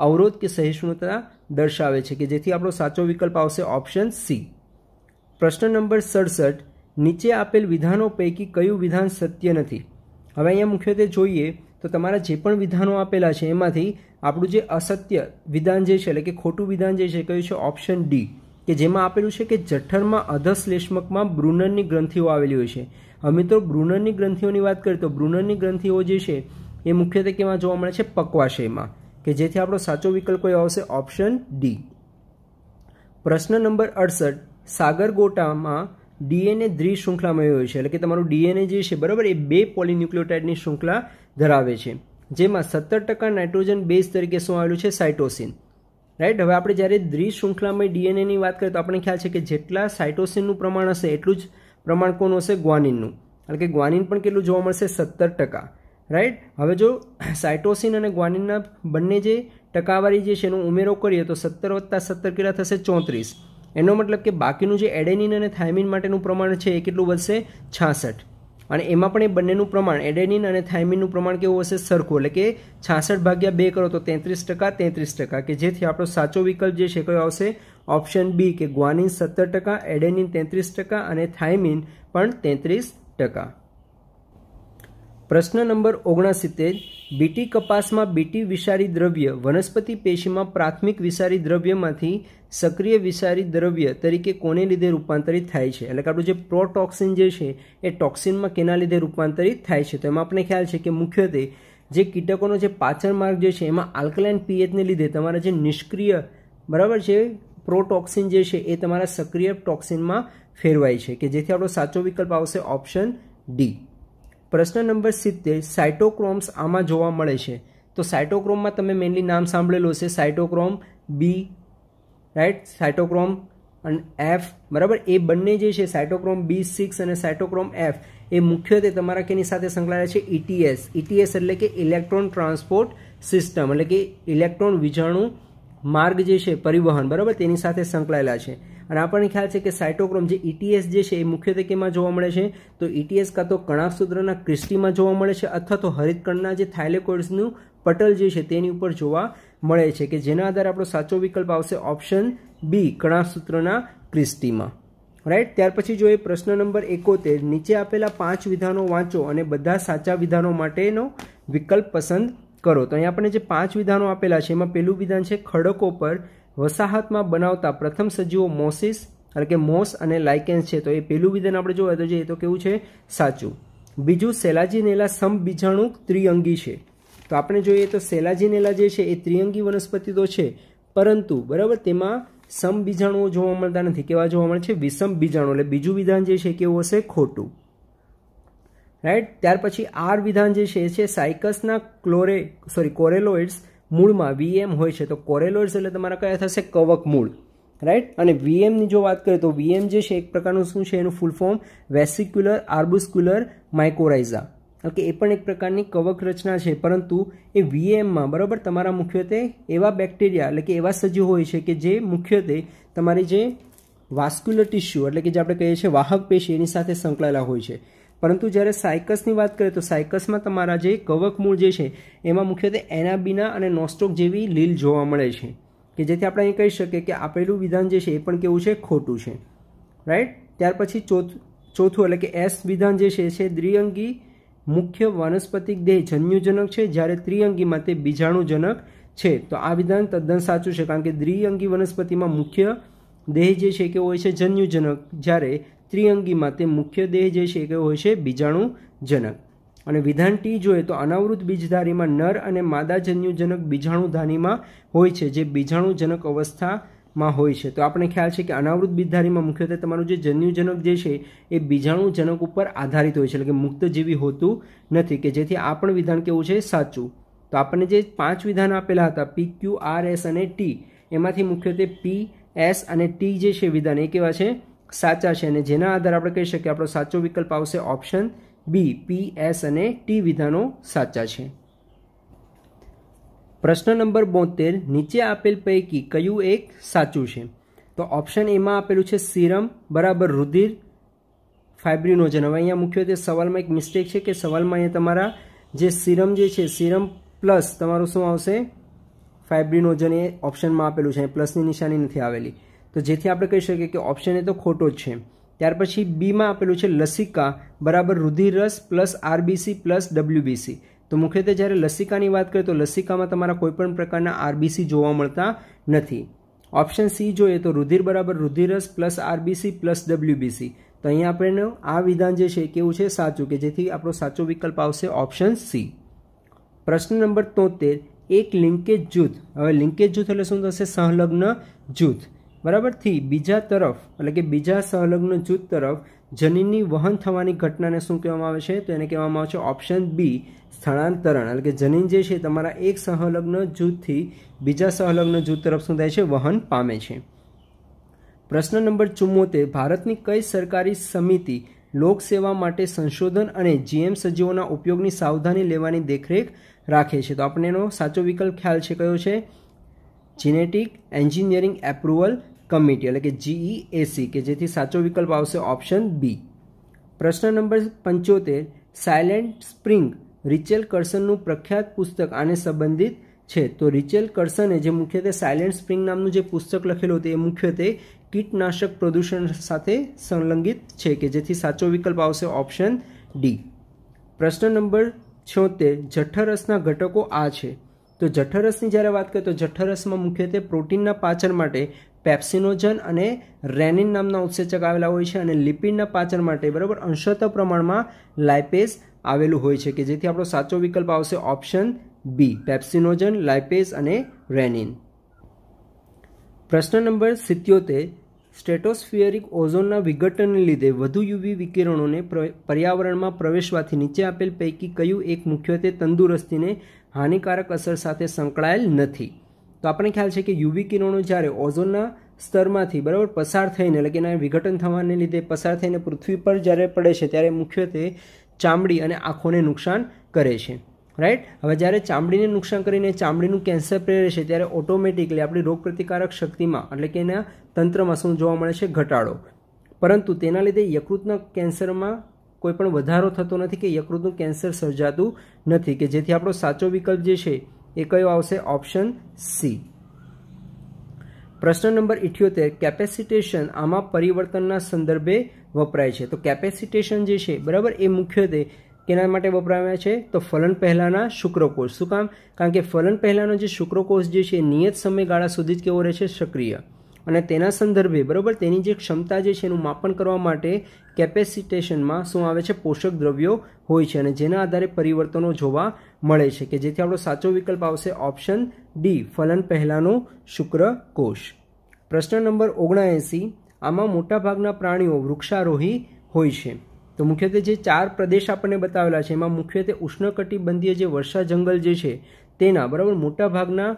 અવરોધ કે સહિષ્ણુતા દર્શાવે છે કે જેથી આપણો સાચો વિકલ્પ આવશે ઓપ્શન સી પ્રશ્ન નંબર સડસઠ નીચે આપેલ વિધાનો પૈકી કયું વિધાન સત્ય નથી હવે અહીંયા મુખ્યત્વે જોઈએ તો તમારા જે પણ વિધાનો આપેલા છે એમાંથી આપણું જે અસત્ય વિધાન જે છે એટલે કે ખોટું વિધાન જે છે કયું છે ઓપ્શન ડી કે જેમાં આપેલું છે કે જઠરમાં અધશ્લેષ્મકમાં બ્રુનરની ગ્રંથિઓ આવેલી હોય છે અમે તો બ્રુનરની ગ્રંથિઓની વાત કરીએ તો બ્રુનરની ગ્રંથિઓ જે છે એ મુખ્યત્વે કેમાં જોવા મળે છે પક્વાશયમાં કે જેથી આપણો સાચો વિકલ્પ કયો આવશે ઓપ્શન ડી પ્રશ્ન નંબર અડસઠ સાગર ગોટામાં ડીએનએ દ્વિશૃંખલામાં હોય છે એટલે કે તમારું ડીએનએ જે છે બરાબર એ બે પોલિન્યુક્લિયોટાઇડની શૃંખલા ધરાવે છે જેમાં સત્તર ટકા નાઇટ્રોજન બેઝ તરીકે શું આવેલું છે સાઇટોસિન રાઈટ હવે આપણે જ્યારે દ્વિશૃંખલામાં ડીએનએની વાત કરીએ તો આપણને ખ્યાલ છે કે જેટલા સાઇટોસિનનું પ્રમાણ હશે એટલું જ પ્રમાણ કોણ હશે ગ્વાનિનનું એટલે કે ગ્વાનિન પણ કેટલું જોવા મળશે સત્તર ટકા રાઈટ હવે જો સાઇટોસિન અને ગ્વાનિનના બંને જે ટકાવારી જે છે એનો ઉમેરો કરીએ તો સત્તર વત્તા સત્તર કેટલા થશે ચોત્રીસ એનો મતલબ કે બાકીનું જે એડેનિન અને થાયમિન માટેનું પ્રમાણ છે એ કેટલું વધશે છાસઠ અને એમાં પણ એ બંનેનું પ્રમાણ એડેનિન અને થાઇમિનનું પ્રમાણ કેવું હશે સરખું એટલે કે છાસઠ ભાગ્યા બે કરો તો તેત્રીસ ટકા તેત્રીસ ટકા કે જેથી આપણો સાચો વિકલ્પ જે છે કયો આવશે ઓપ્શન બી કે ગ્વાનિન સત્તર ટકા એડેનિન તેત્રીસ ટકા અને થાયમિન પણ તેત્રીસ ટકા પ્રશ્ન નંબર ઓગણસિત્તેર બીટી કપાસમાં બીટી વિષારી દ્રવ્ય વનસ્પતિ પેશીમાં પ્રાથમિક વિષારી દ્રવ્યમાંથી સક્રિય વિષારી દ્રવ્ય તરીકે કોને લીધે રૂપાંતરિત થાય છે એટલે કે આપણું જે પ્રોટોક્સિન જે છે એ ટોક્સિનમાં કેના લીધે રૂપાંતરિત થાય છે તો એમાં આપણે ખ્યાલ છે કે મુખ્યત્વે જે કીટકોનો જે પાચન માર્ગ જે છે એમાં આલ્કલાઇન પીએચને લીધે તમારા જે નિષ્ક્રિય બરાબર છે પ્રોટોક્સિન જે છે એ તમારા સક્રિય ટોક્સિનમાં ફેરવાય છે કે જેથી આપણો સાચો વિકલ્પ આવશે ઓપ્શન ડી પ્રશ્ન નંબર સિત્તેર સાયટોક્રોમ્સ આમાં જોવા મળે છે તો સાયટોક્રોમમાં તમે મેનલી નામ સાંભળેલું છે સાયટોક્રોમ બી રાઇટ સાયટોક્રોમ અને એફ બરાબર એ બંને જે છે સાયટોક્રોમ બી સિક્સ અને સાયટોક્રોમ એફ એ મુખ્યત્વે તમારા કેની સાથે સંકળાયેલા છે ઇટીએસ e ઇટીએસ e એટલે કે ઇલેક્ટ્રોન ટ્રાન્સપોર્ટ સિસ્ટમ એટલે કે ઇલેક્ટ્રોન વિજાણુ માર્ગ જે છે પરિવહન બરાબર તેની સાથે સંકળાયેલા છે અને આપણને ખ્યાલ છે કે સાયટોક્રોમ જે ઇટીએસ e જે છે એ મુખ્યત્વે કેમાં જોવા મળે છે તો ઇટીએસ e કાં તો કણાકસૂત્રના ક્રિસ્ટીમાં જોવા મળે છે અથવા તો હરિતકણના જે થાઇલેકોઇડ્સનું પટલ જે છે તેની ઉપર જોવા મળે છે કે જેના આધારે આપણો સાચો વિકલ્પ આવશે ઓપ્શન બી કણાકસૂત્રના ક્રિસ્ટીમાં રાઈટ ત્યાર પછી જો એ પ્રશ્ન નંબર એકોતેર નીચે આપેલા પાંચ વિધાનો વાંચો અને બધા સાચા વિધાનો માટેનો વિકલ્પ પસંદ કરો તો અહીંયા આપણને જે પાંચ વિધાનો આપેલા છે એમાં પહેલું વિધાન છે ખડકો પર વસાહતમાં બનાવતા પ્રથમ સજીવો મોસિસ એટલે કે મોસ અને લાઇકેન્સ છે તો એ પહેલું વિધાન આપણે જોવા તો જોઈએ તો કેવું છે સાચું બીજું સેલાજીનેલા સમબીજાણુ ત્રિઅંગી છે તો આપણે જોઈએ તો સેલાજીનેલા જે છે એ ત્રિઅંગી વનસ્પતિ તો છે પરંતુ બરાબર તેમાં સમબીજાણુઓ જોવા મળતા નથી કેવા જોવા મળે છે વિષમ બીજાણુ એટલે બીજું વિધાન જે છે કેવું હશે ખોટું રાઈટ ત્યાર પછી આર વિધાન જે છે એ છે સાયકસના ક્લોરે સોરી કોરેલોઇડ્સ મૂળમાં વીએમ હોય છે તો કોરેલોઇડ્સ એટલે તમારા કયા થશે કવક મૂળ રાઈટ અને વીએમની જો વાત કરીએ તો વીએમ જે છે એક પ્રકારનું શું છે એનું full form vesicular arbuscular mycorrhiza okay એ પણ એક પ્રકારની કવક રચના છે પરંતુ એ વીએમમાં બરાબર તમારા મુખ્યત્વે એવા બેક્ટેરિયા એટલે કે એવા સજીવ હોય છે કે જે મુખ્યત્વે તમારી જે વાસ્ક્યુલર ટિશ્યુ એટલે કે જે આપણે કહીએ છીએ વાહક પેશી એની સાથે સંકળાયેલા હોય છે પરંતુ જ્યારે સાયકસની વાત કરીએ તો સાયકસમાં તમારા જે કવક મૂળ જે છે એમાં મુખ્યત્વે એનાબીના અને નોસ્ટોક જેવી લીલ જોવા મળે છે કે જેથી આપણે અહીં કહી શકીએ કે આપેલું વિધાન જે છે એ પણ કેવું છે ખોટું છે રાઈટ ત્યાર પછી ચોથ ચોથું એટલે કે એસ વિધાન જે છે એ છે દ્વિઅંગી મુખ્ય વનસ્પતિક દેહ જન્યુજનક છે જ્યારે ત્રિઅંગીમાં તે બીજાણુજનક છે તો આ વિધાન તદ્દન સાચું છે કારણ કે દ્વિઅંગી વનસ્પતિમાં મુખ્ય દેહ જે છે કે હોય છે જન્યુજનક જ્યારે ત્રિઅંગીમાં તે મુખ્ય દેહ જે છે એ હોય છે બીજાણુજનક અને વિધાન ટી જોઈએ તો અનાવૃત બીજધારીમાં નર અને માદા જન્યુજનક બીજાણુધાનીમાં હોય છે જે બીજાણુજનક અવસ્થામાં હોય છે તો આપણે ખ્યાલ છે કે અનાવૃત બીજધારીમાં મુખ્યત્વે તમારું જે જન્યુજનક જે છે એ બીજાણુજનક ઉપર આધારિત હોય છે એટલે કે મુક્તજીવી હોતું નથી કે જેથી આ પણ વિધાન કેવું છે સાચું તો આપણને જે પાંચ વિધાન આપેલા હતા પી ક્યુ આર એસ અને ટી એમાંથી મુખ્યત્વે પી એસ અને ટી જે છે વિધાન એ કેવા છે સાચા છે અને જેના આધારે આપણે કહી શકીએ આપણો સાચો વિકલ્પ આવશે ઓપ્શન બી પી એસ અને ટી વિધાનો સાચા છે પ્રશ્ન નંબર બોતેર નીચે આપેલ પૈકી કયું એક સાચું છે તો ઓપ્શન એમાં આપેલું છે સીરમ બરાબર રુધિર ફાઇબ્રિનોજન હવે અહીંયા મુખ્યત્વે સવાલમાં એક મિસ્ટેક છે કે સવાલમાં અહીંયા તમારા જે સીરમ જે છે સીરમ પ્લસ તમારું શું આવશે ફાઇબ્રિનોજન એ ઓપ્શનમાં આપેલું છે પ્લસની નિશાની નથી આવેલી તો જેથી આપણે કહી શકીએ કે ઓપ્શન એ તો ખોટો જ છે ત્યાર પછી બીમાં આપેલું છે લસિકા બરાબર રુધિરરસ પ્લસ આરબીસી પ્લસ ડબલ્યુબીસી તો મુખ્યત્વે જ્યારે લસિકાની વાત કરીએ તો લસિકામાં તમારા કોઈપણ પ્રકારના આરબીસી જોવા મળતા નથી ઓપ્શન સી જોઈએ તો રુધિર બરાબર રુધિરસ પ્લસ આરબીસી પ્લસ ડબલ્યુબીસી તો અહીંયા આપણે આ વિધાન જે છે કેવું છે સાચું કે જેથી આપણો સાચો વિકલ્પ આવશે ઓપ્શન સી પ્રશ્ન નંબર તોતેર એક લિંકેજ જૂથ હવે લિંકેજ જૂથ એટલે શું થશે સંલગ્ન જૂથ બરાબરથી બીજા તરફ એટલે કે બીજા સહલગ્ન જૂથ તરફ જનીનની વહન થવાની ઘટનાને શું કહેવામાં આવે છે તો એને કહેવામાં આવે છે ઓપ્શન બી સ્થળાંતરણ એટલે કે જનીન જે છે તમારા એક સહલગ્ન જૂથથી બીજા સહલગ્ન જૂથ તરફ શું થાય છે વહન પામે છે પ્રશ્ન નંબર ચુમ્મોતેર ભારતની કઈ સરકારી સમિતિ લોકસેવા માટે સંશોધન અને જીએમ સજીવોના ઉપયોગની સાવધાની લેવાની દેખરેખ રાખે છે તો આપણે એનો સાચો વિકલ્પ ખ્યાલ છે કયો છે જીનેટિક એન્જિનિયરિંગ એપ્રુવલ કમિટી એટલે કે જીઈએસી e કે જેથી સાચો વિકલ્પ આવશે ઓપ્શન બી પ્રશ્ન નંબર પંચોતેર સાયલેન્ટ સ્પ્રિંગ રિચેલ કર્સનનું પ્રખ્યાત પુસ્તક આને સંબંધિત છે તો રિચેલ કર્સને જે મુખ્યત્વે સાયલેન્ટ સ્પ્રિંગ નામનું જે પુસ્તક લખેલું હતું એ મુખ્યત્વે કીટનાશક પ્રદૂષણ સાથે સંલંગિત છે કે જેથી સાચો વિકલ્પ આવશે ઓપ્શન ડી પ્રશ્ન નંબર છોતેર જઠ્ઠરસના ઘટકો આ છે તો જઠ્ઠરસની જ્યારે વાત કરીએ તો જઠ્ઠરસમાં મુખ્યત્વે પ્રોટીનના પાચન માટે પેપ્સિનોજન અને રેનિન નામના ઉત્સેચક આવેલા હોય છે અને લિપિડના પાચન માટે બરાબર અંશત પ્રમાણમાં લાઇપેસ આવેલું હોય છે કે જેથી આપણો સાચો વિકલ્પ આવશે ઓપ્શન બી પેપ્સિનોજન લાઇપેસ અને રેનિન પ્રશ્ન નંબર સિત્યોતેર સ્ટેટોસ્ફિયરિક ઓઝોનના વિઘટનને લીધે વધુ યુવી વિકિરણોને પર્યાવરણમાં પ્રવેશવાથી નીચે આપેલ પૈકી કયું એક મુખ્યત્વે તંદુરસ્તીને હાનિકારક અસર સાથે સંકળાયેલ નથી તો આપણે ખ્યાલ છે કે યુવી કિરણો જ્યારે ઓઝોનના સ્તરમાંથી બરાબર પસાર થઈને એટલે કે એના વિઘટન થવાને લીધે પસાર થઈને પૃથ્વી પર જ્યારે પડે છે ત્યારે મુખ્યત્વે ચામડી અને આંખોને નુકસાન કરે છે રાઈટ હવે જ્યારે ચામડીને નુકસાન કરીને ચામડીનું કેન્સર પ્રેરે છે ત્યારે ઓટોમેટિકલી આપણી રોગપ્રતિકારક શક્તિમાં એટલે કે એના તંત્રમાં શું જોવા મળે છે ઘટાડો પરંતુ તેના લીધે યકૃતના કેન્સરમાં કોઈ પણ વધારો થતો નથી કે યકૃતનું કેન્સર સર્જાતું નથી કે જેથી આપણો સાચો વિકલ્પ જે છે એ કયો આવશે ઓપ્શન સી પ્રશ્ન નંબર ઇઠ્યોતેર કેપેસિટેશન આમાં પરિવર્તનના સંદર્ભે વપરાય છે તો કેપેસિટેશન જે છે બરાબર એ મુખ્યત્વે કેના માટે વપરાવ્યા છે તો ફલન પહેલાંના શુક્રકોષ શું કામ કારણ કે ફલન પહેલાંનો જે શુક્રકોષ જે છે નિયત સમયગાળા સુધી જ કેવો રહે છે સક્રિય અને તેના સંદર્ભે બરાબર તેની જે ક્ષમતા જે છે એનું માપન કરવા માટે કેપેસિટેશનમાં શું આવે છે પોષક દ્રવ્યો હોય છે અને જેના આધારે પરિવર્તનો જોવા મળે છે કે જેથી આપણો સાચો વિકલ્પ આવશે ઓપ્શન ડી ફલન પહેલાંનો શુક્રકોષ પ્રશ્ન નંબર ઓગણએંસી આમાં મોટાભાગના પ્રાણીઓ વૃક્ષારોહી હોય છે તો મુખ્યત્વે જે ચાર પ્રદેશ આપણને બતાવેલા છે એમાં મુખ્યત્વે ઉષ્ણકટિબંધીય જે વર્ષા જંગલ જે છે તેના બરાબર મોટાભાગના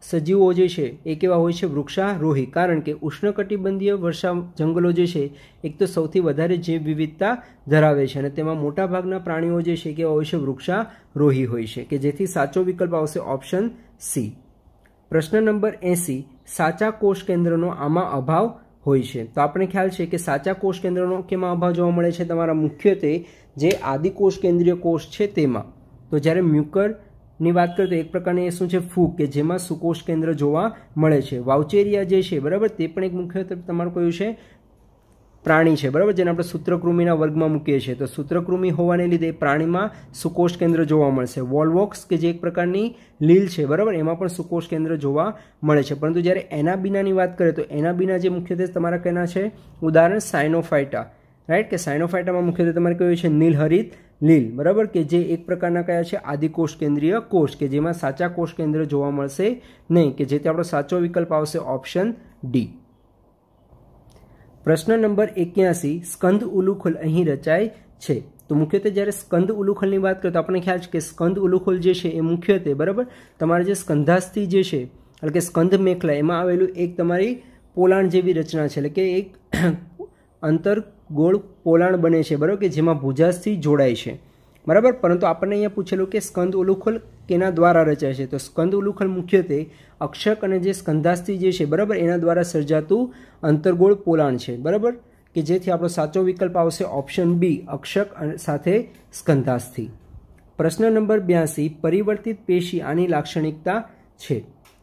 સજીવો જે છે એ કેવા હોય છે વૃક્ષારોહી કારણ કે ઉષ્ણકટિબંધીય વર્ષા જંગલો જે છે એક તો સૌથી વધારે જૈવ વિવિધતા ધરાવે છે અને તેમાં મોટાભાગના પ્રાણીઓ જે છે કેવા હોય છે વૃક્ષારોહી હોય છે કે જેથી સાચો વિકલ્પ આવશે ઓપ્શન સી પ્રશ્ન નંબર એંસી સાચા કોષ કેન્દ્રનો આમાં અભાવ હોય છે તો આપણે ખ્યાલ છે કે સાચા કોષ કેન્દ્રનો કેમાં અભાવ જોવા મળે છે તમારા મુખ્યત્વે જે આદિકોષ કેન્દ્રીય કોષ છે તેમાં તો જ્યારે મ્યુકર ની વાત કરીએ તો એક પ્રકારની એ શું છે ફૂગ કે જેમાં સુકોષ કેન્દ્ર જોવા મળે છે વાઉચેરિયા જે છે બરાબર તે પણ એક મુખ્યત્વે તમારું કયું છે પ્રાણી છે બરાબર જેને આપણે સૂત્રકૃમિના વર્ગમાં મૂકીએ છીએ તો સૂત્રકૃમિ હોવાને લીધે પ્રાણીમાં સુકોષ કેન્દ્ર જોવા મળશે વોલવોક્સ કે જે એક પ્રકારની લીલ છે બરાબર એમાં પણ સુકોષ કેન્દ્ર જોવા મળે છે પરંતુ જ્યારે એના બિનાની વાત કરીએ તો એના બિના જે મુખ્યત્વે તમારા કેના છે ઉદાહરણ સાયનોફાઇટા રાઈટ કે સાઇનોફાઇટામાં મુખ્યત્વે તમારે કયું છે નીલહરિત લીલ બરાબર કે જે એક પ્રકારના કયા છે આદિકોષ કેન્દ્રીય કોષ કે જેમાં સાચા કોષ કેન્દ્ર જોવા મળશે નહીં કે જેથી આપણો સાચો વિકલ્પ આવશે ઓપ્શન ડી પ્રશ્ન નંબર એક્યાસી સ્કંદ ઉલુખલ અહીં રચાય છે તો મુખ્યત્વે જ્યારે સ્કંદ ઉલુખલની વાત કરીએ તો આપણને ખ્યાલ છે કે સ્કંદ ઉલુખલ જે છે એ મુખ્યત્વે બરાબર તમારે જે સ્કંધાસ્થિ જે છે એટલે કે સ્કંદ મેખલા એમાં આવેલું એક તમારી પોલાણ જેવી રચના છે એટલે કે એક અંતર ગોળ પોલાણ બને છે બરાબર કે જેમાં ભુજાસથી જોડાય છે બરાબર પરંતુ આપણને અહીંયા પૂછેલું કે સ્કંદ ઉલુખલ કેના દ્વારા રચાય છે તો સ્કંદ ઉલુખલ મુખ્યત્વે અક્ષક અને જે સ્કંધાસ્થી જે છે બરાબર એના દ્વારા સર્જાતું અંતર્ગોળ પોલાણ છે બરાબર કે જેથી આપણો સાચો વિકલ્પ આવશે ઓપ્શન બી અક્ષક સાથે સ્કંધાસ્થી પ્રશ્ન નંબર બ્યાસી પરિવર્તિત પેશી આની લાક્ષણિકતા છે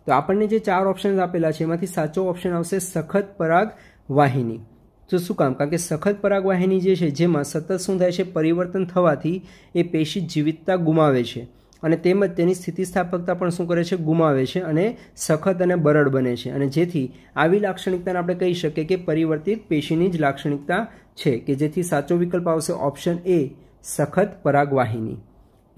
તો આપણને જે ચાર ઓપ્શન્સ આપેલા છે એમાંથી સાચો ઓપ્શન આવશે સખત પરાગ વાહિની તો શું કામ કારણ કે સખત પરાગવાહિની જે છે જેમાં સતત શું થાય છે પરિવર્તન થવાથી એ પેશી જીવિતતા ગુમાવે છે અને તેમજ તેની સ્થિતિસ્થાપકતા પણ શું કરે છે ગુમાવે છે અને સખત અને બરડ બને છે અને જેથી આવી લાક્ષણિકતાને આપણે કહી શકીએ કે પરિવર્તિત પેશીની જ લાક્ષણિકતા છે કે જેથી સાચો વિકલ્પ આવશે ઓપ્શન એ સખત પરાગવાહિની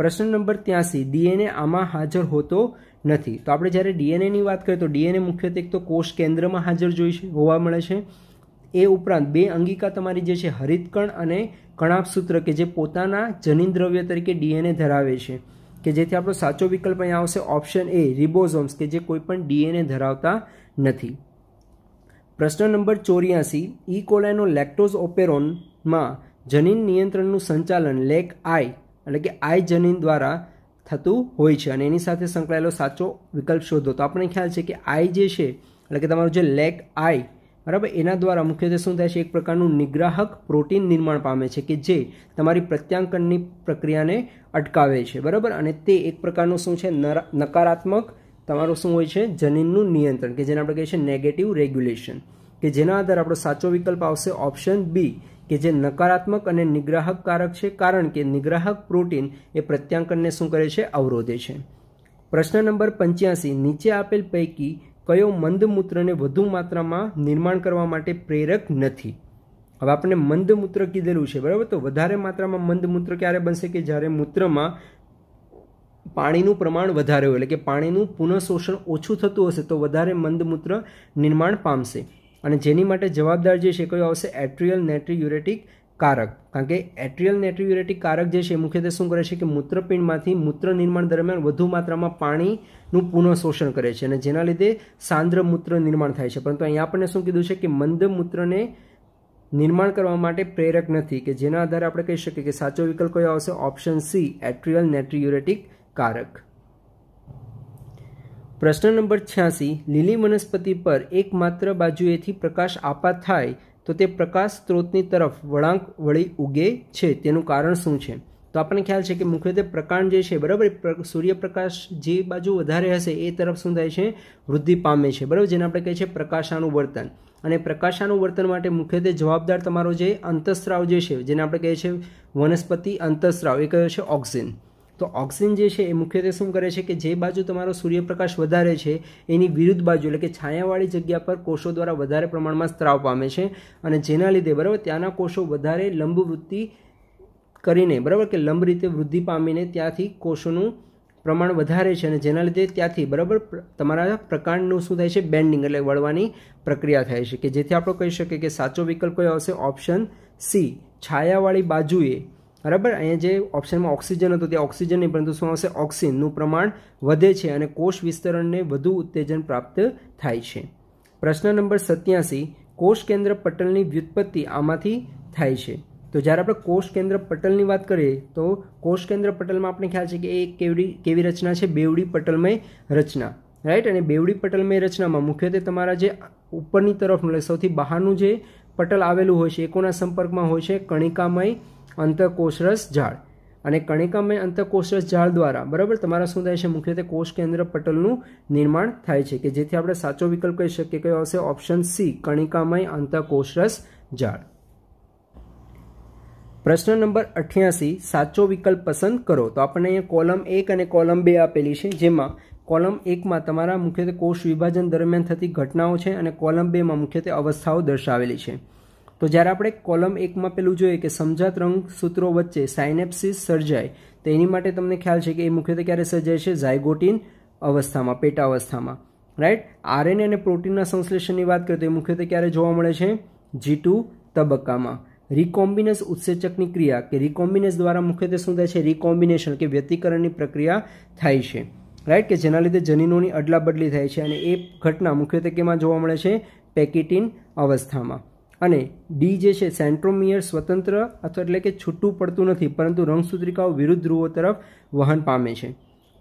પ્રશ્ન નંબર ત્યાંસી ડીએનએ આમાં હાજર હોતો નથી તો આપણે જ્યારે ડીએનએની વાત કરીએ તો ડીએનએ મુખ્યત્વે એક તો કોષ કેન્દ્રમાં હાજર જોઈ છે હોવા મળે છે એ ઉપરાંત બે અંગિકા તમારી જે છે હરિતકણ અને કણાપસૂત્ર કે જે પોતાના જનીન દ્રવ્ય તરીકે ડીએનએ ધરાવે છે કે જેથી આપણો સાચો વિકલ્પ અહીં આવશે ઓપ્શન એ રિબોઝોમ્સ કે જે કોઈ પણ ડીએનએ ધરાવતા નથી પ્રશ્ન નંબર ચોર્યાસી ઈ કોલાયનો લેક્ટોઝ ઓપેરોનમાં જનીન નિયંત્રણનું સંચાલન લેક આઈ એટલે કે આઈ જનીન દ્વારા થતું હોય છે અને એની સાથે સંકળાયેલો સાચો વિકલ્પ શોધો તો આપણને ખ્યાલ છે કે આઈ જે છે એટલે કે તમારું જે લેક આઈ બરાબર એના દ્વારા મુખ્યત્વે શું થાય છે એક પ્રકારનું નિગ્રાહક પ્રોટીન નિર્માણ પામે છે કે જે તમારી પ્રત્યાંકનની પ્રક્રિયાને અટકાવે છે બરાબર અને તે એક પ્રકારનું શું છે નકારાત્મક તમારું શું હોય છે જનીનનું નિયંત્રણ કે જેને આપણે કહીએ છીએ નેગેટિવ રેગ્યુલેશન કે જેના આધારે આપણો સાચો વિકલ્પ આવશે ઓપ્શન બી કે જે નકારાત્મક અને નિગ્રાહક કારક છે કારણ કે નિગ્રાહક પ્રોટીન એ પ્રત્યાંકનને શું કરે છે અવરોધે છે પ્રશ્ન નંબર પંચ્યાસી નીચે આપેલ પૈકી કયો મંદમૂત્રને વધુ માત્રામાં નિર્માણ કરવા માટે પ્રેરક નથી હવે આપણને મંદમૂત્ર કીધેલું છે બરાબર તો વધારે માત્રામાં મંદમૂત્ર ક્યારે બનશે કે જ્યારે મૂત્રમાં પાણીનું પ્રમાણ વધારે હોય એટલે કે પાણીનું પુનઃશોષણ ઓછું થતું હશે તો વધારે મંદમૂત્ર નિર્માણ પામશે અને જેની માટે જવાબદાર જે છે કયો આવશે એટ્રિયલ નેટ્રી યુરેટિક કારક કારણ કે એટ્રિયલ નેટ્રિયુરેટિક કારક જે છે મુખ્યત્વે શું કરે છે કે મૂત્રપિંડમાંથી મૂત્ર નિર્માણ દરમિયાન વધુ માત્રામાં પાણીનું પુનઃ શોષણ કરે છે અને જેના લીધે સાંદ્ર મૂત્ર નિર્માણ થાય છે પરંતુ અહીંયા આપણને શું કીધું છે કે મંદ મૂત્રને નિર્માણ કરવા માટે પ્રેરક નથી કે જેના આધારે આપણે કહી શકીએ કે સાચો વિકલ્પ કયો આવશે ઓપ્શન સી એટ્રિયલ નેટ્રિયુરેટિક કારક પ્રશ્ન નંબર છ્યાસી લીલી વનસ્પતિ પર એકમાત્ર બાજુએથી પ્રકાશ આપાત થાય તો તે પ્રકાશ સ્ત્રોતની તરફ વળાંક વળી ઉગે છે તેનું કારણ શું છે તો આપણને ખ્યાલ છે કે મુખ્યત્વે પ્રકાંડ જે છે બરાબર સૂર્યપ્રકાશ જે બાજુ વધારે હશે એ તરફ શું થાય છે વૃદ્ધિ પામે છે બરાબર જેને આપણે કહીએ છીએ પ્રકાશાનું વર્તન અને પ્રકાશાનું વર્તન માટે મુખ્યત્વે જવાબદાર તમારો જે અંતઃસ્રાવ જે છે જેને આપણે કહીએ છીએ વનસ્પતિ અંતસ્ત્રાવ એ કયો છે ઓક્સિન તો ઓક્સિજન જે છે એ મુખ્યત્વે શું કરે છે કે જે બાજુ તમારો સૂર્યપ્રકાશ વધારે છે એની વિરુદ્ધ બાજુ એટલે કે છાયાવાળી જગ્યા પર કોષો દ્વારા વધારે પ્રમાણમાં સ્ત્રાવ પામે છે અને જેના લીધે બરાબર ત્યાંના કોષો વધારે લંબવૃત્તિ કરીને બરાબર કે લંબ રીતે વૃદ્ધિ પામીને ત્યાંથી કોષોનું પ્રમાણ વધારે છે અને જેના લીધે ત્યાંથી બરાબર તમારા પ્રકાંડનું શું થાય છે બેન્ડિંગ એટલે વળવાની પ્રક્રિયા થાય છે કે જેથી આપણે કહી શકીએ કે સાચો વિકલ્પ કયો આવશે ઓપ્શન સી છાયાવાળી બાજુએ બરાબર અહીંયા જે ઓપ્શનમાં ઓક્સિજન હતો તે ઓક્સિજન નહીં પરંતુ શું આવશે ઓક્સિનનું પ્રમાણ વધે છે અને કોષ વિસ્તરણને વધુ ઉત્તેજન પ્રાપ્ત થાય છે પ્રશ્ન નંબર સત્યાસી કોષ કેન્દ્ર પટલની વ્યુત્પત્તિ આમાંથી થાય છે તો જ્યારે આપણે કોષ કેન્દ્ર પટલની વાત કરીએ તો કોષ કેન્દ્ર પટલમાં આપણે ખ્યાલ છે કે એ કેવડી કેવી રચના છે બેવડી પટલમય રચના રાઈટ અને બેવડી પટલમય રચનામાં મુખ્યત્વે તમારા જે ઉપરની તરફનું એટલે સૌથી બહારનું જે પટલ આવેલું હોય છે એ કોના સંપર્કમાં હોય છે કણિકામય અંતકોષરસ ઝાડ અને કણિકામય અંતકોષરસ ઝાડ દ્વારા બરાબર તમારા શું થાય છે મુખ્યત્વે કોષ કેન્દ્ર પટલનું નિર્માણ થાય છે કે જેથી આપણે સાચો વિકલ્પ કહી શકીએ કયો આવશે ઓપ્શન સી કણિકામય અંતકોષરસ ઝાડ પ્રશ્ન નંબર અઠ્યાસી સાચો વિકલ્પ પસંદ કરો તો આપણને અહીંયા કોલમ એક અને કોલમ બે આપેલી છે જેમાં કોલમ એકમાં તમારા મુખ્યત્વે કોષ વિભાજન દરમિયાન થતી ઘટનાઓ છે અને કોલમ બેમાં મુખ્યત્વે અવસ્થાઓ દર્શાવેલી છે તો જ્યારે આપણે કોલમ એકમાં પેલું જોઈએ કે સમજાત રંગ સૂત્રો વચ્ચે સાયનેપ્સિસ સર્જાય તો એની માટે તમને ખ્યાલ છે કે એ મુખ્યત્વે ક્યારે સર્જાય છે ઝાયગોટીન અવસ્થામાં પેટા અવસ્થામાં રાઈટ આરએનએ અને પ્રોટીનના સંશ્લેષણની વાત કરીએ તો એ મુખ્યત્વે ક્યારે જોવા મળે છે જી તબક્કામાં રિકોમ્બિનેસ ઉત્સેચકની ક્રિયા કે રિકોમ્બિનેસ દ્વારા મુખ્યત્વે શું થાય છે રિકોમ્બિનેશન કે વ્યતિકરણની પ્રક્રિયા થાય છે રાઈટ કે જેના લીધે જનીનોની અદલાબદલી થાય છે અને એ ઘટના મુખ્યત્વે કેમાં જોવા મળે છે પેકેટિન અવસ્થામાં અને ડી જે છે સેન્ટ્રોમિયર સ્વતંત્ર અથવા એટલે કે છૂટું પડતું નથી પરંતુ રંગસૂત્રિકાઓ વિરુદ્ધ ધ્રુવો તરફ વહન પામે છે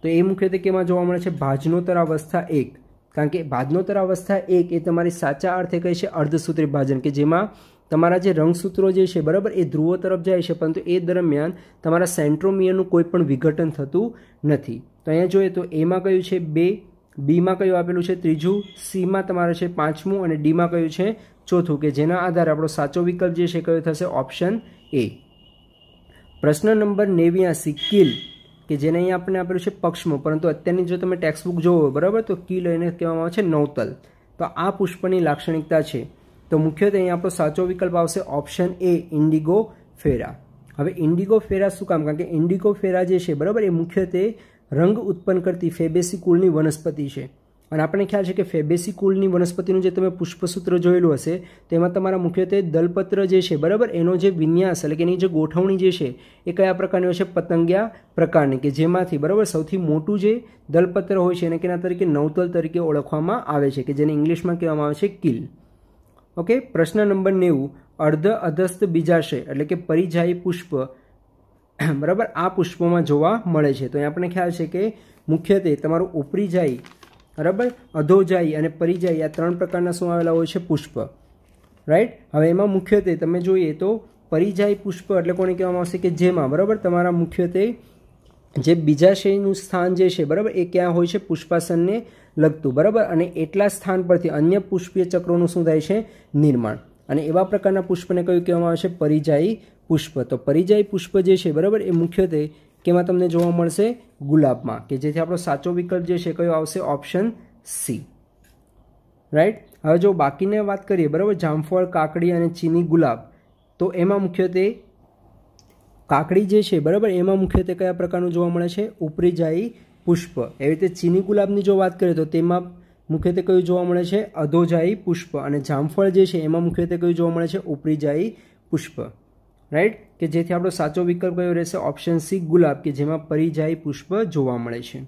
તો એ મુખ્યત્વે કેમાં જોવા મળે છે ભાજનોતર અવસ્થા એક કારણ કે ભાજનોતર અવસ્થા એક એ તમારી સાચા અર્થે કહે છે અર્ધસૂત્રી ભાજન કે જેમાં તમારા જે રંગસૂત્રો જે છે બરાબર એ ધ્રુવો તરફ જાય છે પરંતુ એ દરમિયાન તમારા સેન્ટ્રોમિયરનું કોઈ પણ વિઘટન થતું નથી તો અહીંયા જોઈએ તો એમાં કયું છે બે બીમાં કયું આપેલું છે ત્રીજું સીમાં તમારે છે પાંચમું અને ડીમાં કયું છે ચોથું કે જેના આધારે આપણો સાચો વિકલ્પ જે છે કયો થશે ઓપ્શન એ પ્રશ્ન નંબર નેવ્યાસી કિલ કે જેને અહીંયા આપણે આપેલું છે પક્ષમો પરંતુ અત્યારની જો તમે બુક જોવો બરાબર તો કિલ એને કહેવામાં આવે છે નવતલ તો આ પુષ્પની લાક્ષણિકતા છે તો મુખ્યત્વે અહીંયા આપણો સાચો વિકલ્પ આવશે ઓપ્શન એ ઇન્ડિગો ફેરા હવે ઇન્ડિગો ફેરા શું કામ કારણ કે ઇન્ડિગો ફેરા જે છે બરાબર એ મુખ્યત્વે રંગ ઉત્પન્ન કરતી ફેબેસી કુળની વનસ્પતિ છે અને આપણને ખ્યાલ છે કે ફેબેસી કુલની વનસ્પતિનું જે તમે પુષ્પસૂત્ર જોયેલું હશે તેમાં તમારા મુખ્યત્વે દલપત્ર જે છે બરાબર એનો જે વિન્યાસ એટલે કે એની જે ગોઠવણી જે છે એ કયા પ્રકારની હોય છે પતંગિયા પ્રકારની કે જેમાંથી બરાબર સૌથી મોટું જે દલપત્ર હોય છે એને કેના તરીકે નવતલ તરીકે ઓળખવામાં આવે છે કે જેને ઇંગ્લિશમાં કહેવામાં આવે છે કિલ ઓકે પ્રશ્ન નંબર નેવું અર્ધ અધસ્ત બીજાશય એટલે કે પરિજાયી પુષ્પ બરાબર આ પુષ્પોમાં જોવા મળે છે તો એ આપણને ખ્યાલ છે કે મુખ્યત્વે તમારું ઉપરી જાય બરાબર અધોજાઈ અને પરિજાઈ આ ત્રણ પ્રકારના શું આવેલા હોય છે પુષ્પ રાઈટ હવે એમાં મુખ્યત્વે તમે જોઈએ તો પરિજાઈ પુષ્પ એટલે કોને કહેવામાં આવશે કે જેમાં બરાબર તમારા મુખ્યત્વે જે બીજાશયનું સ્થાન જે છે બરાબર એ ક્યાં હોય છે પુષ્પાસનને લગતું બરાબર અને એટલા સ્થાન પરથી અન્ય પુષ્પીય ચક્રોનું શું થાય છે નિર્માણ અને એવા પ્રકારના પુષ્પને કયું કહેવામાં આવે છે પરિજાયી પુષ્પ તો પરિજાયી પુષ્પ જે છે બરાબર એ મુખ્યત્વે કેમાં તમને જોવા મળશે ગુલાબમાં કે જેથી આપણો સાચો વિકલ્પ જે છે કયો આવશે ઓપ્શન સી રાઈટ હવે જો બાકીને વાત કરીએ બરાબર જામફળ કાકડી અને ચીની ગુલાબ તો એમાં મુખ્યત્વે કાકડી જે છે બરાબર એમાં મુખ્યત્વે કયા પ્રકારનું જોવા મળે છે ઉપરીજાઈ પુષ્પ એવી રીતે ચીની ગુલાબની જો વાત કરીએ તો તેમાં મુખ્યત્વે કયું જોવા મળે છે અધોજાઈ પુષ્પ અને જામફળ જે છે એમાં મુખ્યત્વે કયું જોવા મળે છે ઉપરીજાઈ પુષ્પ રાઈટ કે જેથી આપણો સાચો વિકલ્પ કયો રહેશે ઓપ્શન સી ગુલાબ કે જેમાં પરિજાય પુષ્પ જોવા મળે છે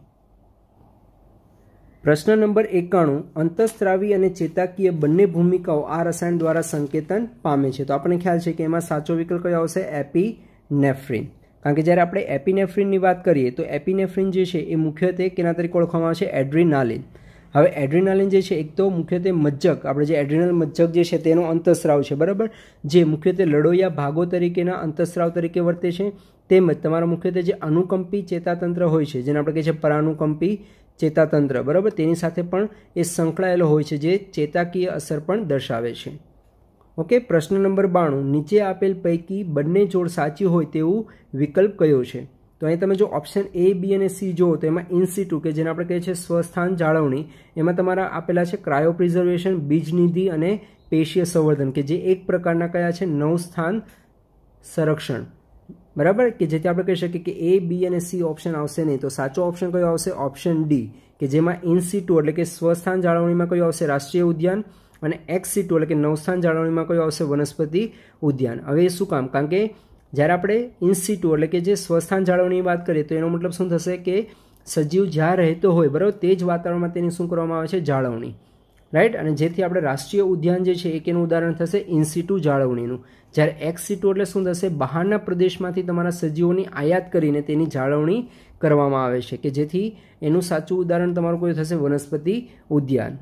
પ્રશ્ન નંબર એકાણું અંતઃસ્ત્રાવી અને ચેતાકીય બંને ભૂમિકાઓ આ રસાયણ દ્વારા સંકેતન પામે છે તો આપણને ખ્યાલ છે કે એમાં સાચો વિકલ્પ કયો આવશે એપીનેફ્રિન કારણ કે જ્યારે આપણે એપીનેફ્રિનની વાત કરીએ તો એપીનેફ્રિન જે છે એ મુખ્યત્વે કેના તરીકે ઓળખવામાં આવે છે એડ્રીનાલિન હવે એડ્રિનાલિન જે છે એક તો મુખ્યત્વે મજ્જક આપણે જે એડ્રિનલ મજ્જક જે છે તેનો અંતસ્રાવ છે બરાબર જે મુખ્યત્વે લડોયા ભાગો તરીકેના અંતસ્રાવ તરીકે વર્તે છે તેમજ તમારા મુખ્યત્વે જે અનુકંપી ચેતાતંત્ર હોય છે જેને આપણે કહીએ છીએ પરાનુકંપી ચેતાતંત્ર બરાબર તેની સાથે પણ એ સંકળાયેલો હોય છે જે ચેતાકીય અસર પણ દર્શાવે છે ઓકે પ્રશ્ન નંબર બાણું નીચે આપેલ પૈકી બંને જોડ સાચી હોય તેવું વિકલ્પ કયો છે તો અહીં તમે જો ઓપ્શન એ બી અને સી જુઓ તો એમાં ઇન્સીટુ કે જેને આપણે કહીએ છીએ સ્વસ્થાન જાળવણી એમાં તમારા આપેલા છે ક્રાયો પ્રિઝર્વેશન બીજનિધિ અને પેશીય સંવર્ધન કે જે એક પ્રકારના કયા છે નવસ્થાન સંરક્ષણ બરાબર કે જેથી આપણે કહી શકીએ કે એ બી અને સી ઓપ્શન આવશે નહીં તો સાચો ઓપ્શન કયો આવશે ઓપ્શન ડી કે જેમાં ઇન્સીટુ એટલે કે સ્વસ્થાન જાળવણીમાં કયો આવશે રાષ્ટ્રીય ઉદ્યાન અને એક્સિટુ એટલે કે નવસ્થાન જાળવણીમાં કયો આવશે વનસ્પતિ ઉદ્યાન હવે શું કામ કારણ કે જ્યારે આપણે ઇન્સ્ટિટ્યુ એટલે કે જે સ્વસ્થાન જાળવણીની વાત કરીએ તો એનો મતલબ શું થશે કે સજીવ જ્યાં રહેતો હોય બરાબર તે જ વાતાવરણમાં તેની શું કરવામાં આવે છે જાળવણી રાઈટ અને જેથી આપણે રાષ્ટ્રીય ઉદ્યાન જે છે એક એનું ઉદાહરણ થશે ઇન્સિટુ જાળવણીનું જ્યારે એક્સિટુ એટલે શું થશે બહારના પ્રદેશમાંથી તમારા સજીવોની આયાત કરીને તેની જાળવણી કરવામાં આવે છે કે જેથી એનું સાચું ઉદાહરણ તમારું કયું થશે વનસ્પતિ ઉદ્યાન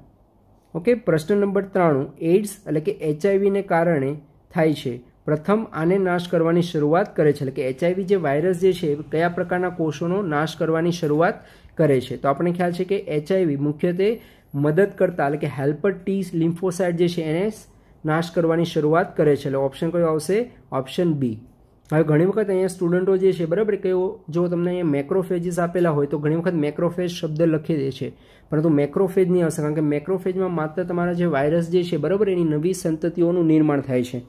ઓકે પ્રશ્ન નંબર ત્રાણું એઇડ્સ એટલે કે એચઆઈવીને કારણે થાય છે પ્રથમ આને નાશ કરવાની શરૂઆત કરે છે એટલે કે એચઆઈવી જે વાયરસ જે છે કયા પ્રકારના કોષોનો નાશ કરવાની શરૂઆત કરે છે તો આપણે ખ્યાલ છે કે એચઆઈવી મુખ્યત્વે મદદ કરતા એટલે કે હેલ્પર ટી લિમ્ફોસાઇડ જે છે એને નાશ કરવાની શરૂઆત કરે છે એટલે ઓપ્શન કયો આવશે ઓપ્શન બી હવે ઘણી વખત અહીંયા સ્ટુડન્ટો જે છે બરાબર કયો જો તમને અહીંયા મેક્રોફેજીસ આપેલા હોય તો ઘણી વખત મેક્રોફેજ શબ્દ લખી દે છે પરંતુ મેક્રોફેજ નહીં આવશે કારણ કે મેક્રોફેજમાં માત્ર તમારા જે વાયરસ જે છે બરાબર એની નવી સંતતિઓનું નિર્માણ થાય છે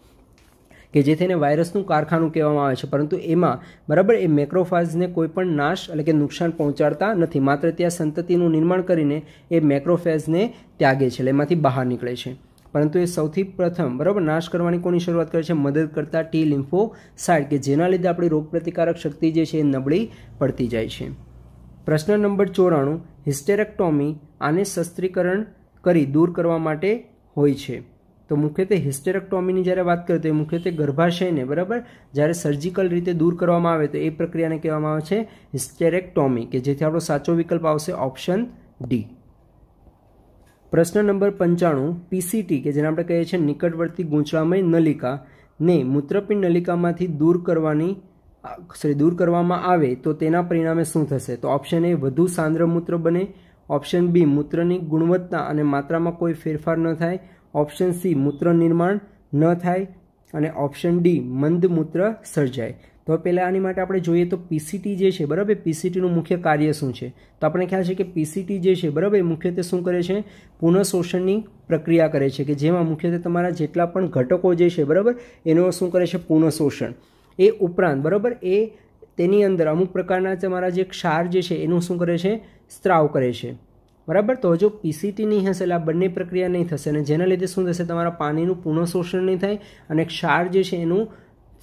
કે જે થઈને વાયરસનું કારખાનું કહેવામાં આવે છે પરંતુ એમાં બરાબર એ મેક્રોફાઇઝને કોઈ પણ નાશ એટલે કે નુકસાન પહોંચાડતા નથી માત્ર ત્યાં સંતતિનું નિર્માણ કરીને એ મેક્રોફેઝને ત્યાગે છે એટલે એમાંથી બહાર નીકળે છે પરંતુ એ સૌથી પ્રથમ બરાબર નાશ કરવાની કોની શરૂઆત કરે છે મદદ કરતા ટી સાઇડ કે જેના લીધે આપણી રોગપ્રતિકારક શક્તિ જે છે એ નબળી પડતી જાય છે પ્રશ્ન નંબર ચોરાણું હિસ્ટેરેક્ટોમી આને શસ્ત્રીકરણ કરી દૂર કરવા માટે હોય છે તો મુખ્યત્વે હિસ્ટેરેક્ટોમીની જ્યારે વાત કરીએ તો એ મુખ્યત્વે ગર્ભાશયને બરાબર જ્યારે સર્જિકલ રીતે દૂર કરવામાં આવે તો એ પ્રક્રિયાને કહેવામાં આવે છે હિસ્ટેરેક્ટોમી કે જેથી આપણો સાચો વિકલ્પ આવશે ઓપ્શન ડી પ્રશ્ન નંબર પંચાણું પીસીટી કે જેને આપણે કહીએ છીએ નિકટવર્તી ગૂંચળામય નલિકા ને મૂત્રપિંડ નલિકામાંથી દૂર કરવાની સોરી દૂર કરવામાં આવે તો તેના પરિણામે શું થશે તો ઓપ્શન એ વધુ સાંદ્ર મૂત્ર બને ઓપ્શન બી મૂત્રની ગુણવત્તા અને માત્રામાં કોઈ ફેરફાર ન થાય ઓપ્શન સી મૂત્ર નિર્માણ ન થાય અને ઓપ્શન ડી મંદ મૂત્ર સર્જાય તો પહેલાં આની માટે આપણે જોઈએ તો પીસીટી જે છે બરાબર પીસીટીનું મુખ્ય કાર્ય શું છે તો આપણે ખ્યાલ છે કે પીસીટી જે છે બરાબર મુખ્યત્વે શું કરે છે પુનઃશોષણની પ્રક્રિયા કરે છે કે જેમાં મુખ્યત્વે તમારા જેટલા પણ ઘટકો જે છે બરાબર એનો શું કરે છે પુનઃશોષણ એ ઉપરાંત બરાબર એ તેની અંદર અમુક પ્રકારના તમારા જે ક્ષાર જે છે એનું શું કરે છે સ્ત્રાવ કરે છે બરાબર તો જો પીસીટી નહીં હશે એટલે આ બંને પ્રક્રિયા નહીં થશે અને જેના લીધે શું થશે તમારા પાણીનું પુનઃ શોષણ નહીં થાય અને ક્ષાર જે છે એનું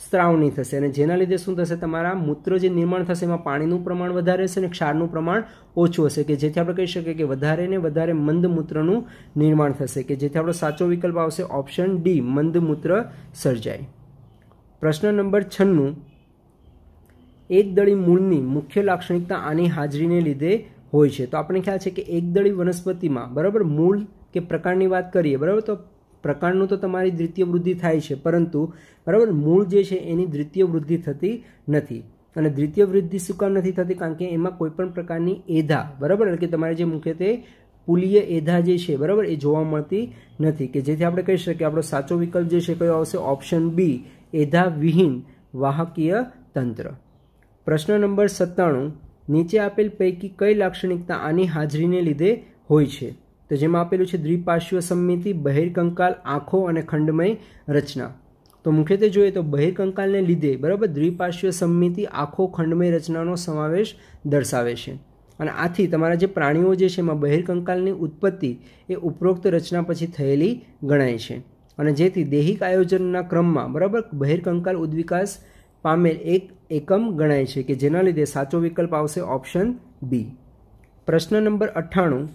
સ્ત્રાવ નહીં થશે અને જેના લીધે શું થશે તમારા મૂત્ર જે નિર્માણ થશે એમાં પાણીનું પ્રમાણ વધારે હશે અને ક્ષારનું પ્રમાણ ઓછું હશે કે જેથી આપણે કહી શકીએ કે વધારે ને વધારે મંદ મૂત્રનું નિર્માણ થશે કે જેથી આપણો સાચો વિકલ્પ આવશે ઓપ્શન ડી મંદ મૂત્ર સર્જાય પ્રશ્ન નંબર છન્નું એક દળી મૂળની મુખ્ય લાક્ષણિકતા આની હાજરીને લીધે હોય છે તો આપણે ખ્યાલ છે કે એકદળી વનસ્પતિમાં બરાબર મૂળ કે પ્રકારની વાત કરીએ બરાબર તો પ્રકારનું તો તમારી દ્વિતીય વૃદ્ધિ થાય છે પરંતુ બરાબર મૂળ જે છે એની દ્વિતીય વૃદ્ધિ થતી નથી અને દ્વિતીય વૃદ્ધિ શું કામ નથી થતી કારણ કે એમાં કોઈ પણ પ્રકારની એધા બરાબર એટલે કે તમારે જે મુખ્યત્વે પુલીય એધા જે છે બરાબર એ જોવા મળતી નથી કે જેથી આપણે કહી શકીએ આપણો સાચો વિકલ્પ જે છે કયો આવશે ઓપ્શન બી એધા વિહીન વાહકીય તંત્ર પ્રશ્ન નંબર સત્તાણું નીચે આપેલ પૈકી કઈ લાક્ષણિકતા આની હાજરીને લીધે હોય છે તો જેમાં આપેલું છે દ્વિપાર્શ્વ સંમિતિ બહિર્કંકાલ આંખો અને ખંડમય રચના તો મુખ્યત્વે જોઈએ તો બહિર્કંકાલને લીધે બરાબર દ્વિપાર્શ્વ સંમિતિ આંખો ખંડમય રચનાનો સમાવેશ દર્શાવે છે અને આથી તમારા જે પ્રાણીઓ જે છે એમાં બહિર્કંકાલની ઉત્પત્તિ એ ઉપરોક્ત રચના પછી થયેલી ગણાય છે અને જેથી દૈહિક આયોજનના ક્રમમાં બરાબર બહિર્કંકાલ ઉદ્વિકાસ પામેલ એક એકમ ગણાય છે કે જેના લીધે સાચો વિકલ્પ આવશે ઓપ્શન બી પ્રશ્ન નંબર અઠ્ઠાણું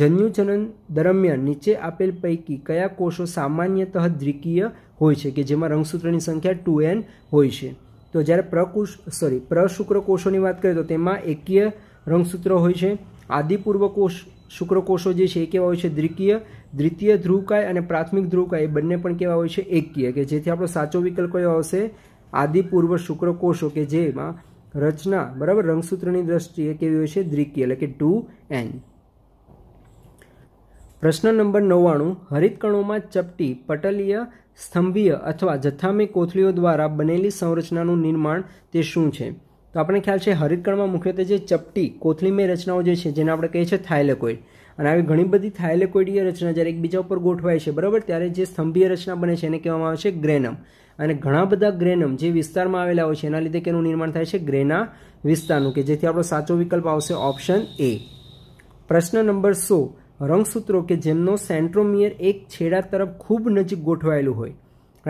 જન્યુજનન દરમિયાન નીચે આપેલ પૈકી કયા કોષો સામાન્યતઃ દ્વિકીય હોય છે કે જેમાં રંગસૂત્રની સંખ્યા ટુ એન હોય છે તો જ્યારે પ્રકુશ સોરી પ્રશુક્ર કોષોની વાત કરીએ તો તેમાં એકીય રંગસૂત્ર હોય છે આદિપૂર્વ કોષ શુક્રકોષો જે છે એ કેવા હોય છે દ્વિકીય દ્વિતીય ધ્રુવકાય અને પ્રાથમિક ધ્રુવકાય એ બંને પણ કેવા હોય છે એકીય કે જેથી આપણો સાચો વિકલ્પ કયો આવશે આદિપૂર્વ શુક્રકોષો કે જેમાં રચના બરાબર રંગસૂત્રની દ્રષ્ટિએ કેવી હોય છે દ્રિકી એટલે કે ટુ એન પ્રશ્ન નંબર નવ્વાણું હરિતકણોમાં ચપટી પટલીય સ્તંભીય અથવા જથ્થામી કોથળીઓ દ્વારા બનેલી સંરચનાનું નિર્માણ તે શું છે તો આપણે ખ્યાલ છે હરિતકણમાં મુખ્યત્વે જે ચપટી કોથળીમય રચનાઓ જે છે જેને આપણે કહીએ છીએ થાઇલેકોઇડ અને આવી ઘણી બધી થાઇલેકોઇડીય રચના જ્યારે એકબીજા ઉપર ગોઠવાય છે બરાબર ત્યારે જે સ્તંભીય રચના બને છે એને કહેવામાં આવે છે ગ્રેનમ અને ઘણા બધા ગ્રેનમ જે વિસ્તારમાં આવેલા હોય છે એના લીધે કેનું નિર્માણ થાય છે ગ્રેના વિસ્તારનું કે જેથી આપણો સાચો વિકલ્પ આવશે ઓપ્શન એ પ્રશ્ન નંબર સો રંગસૂત્રો કે જેમનો સેન્ટ્રોમિયર એક છેડા તરફ ખૂબ નજીક ગોઠવાયેલું હોય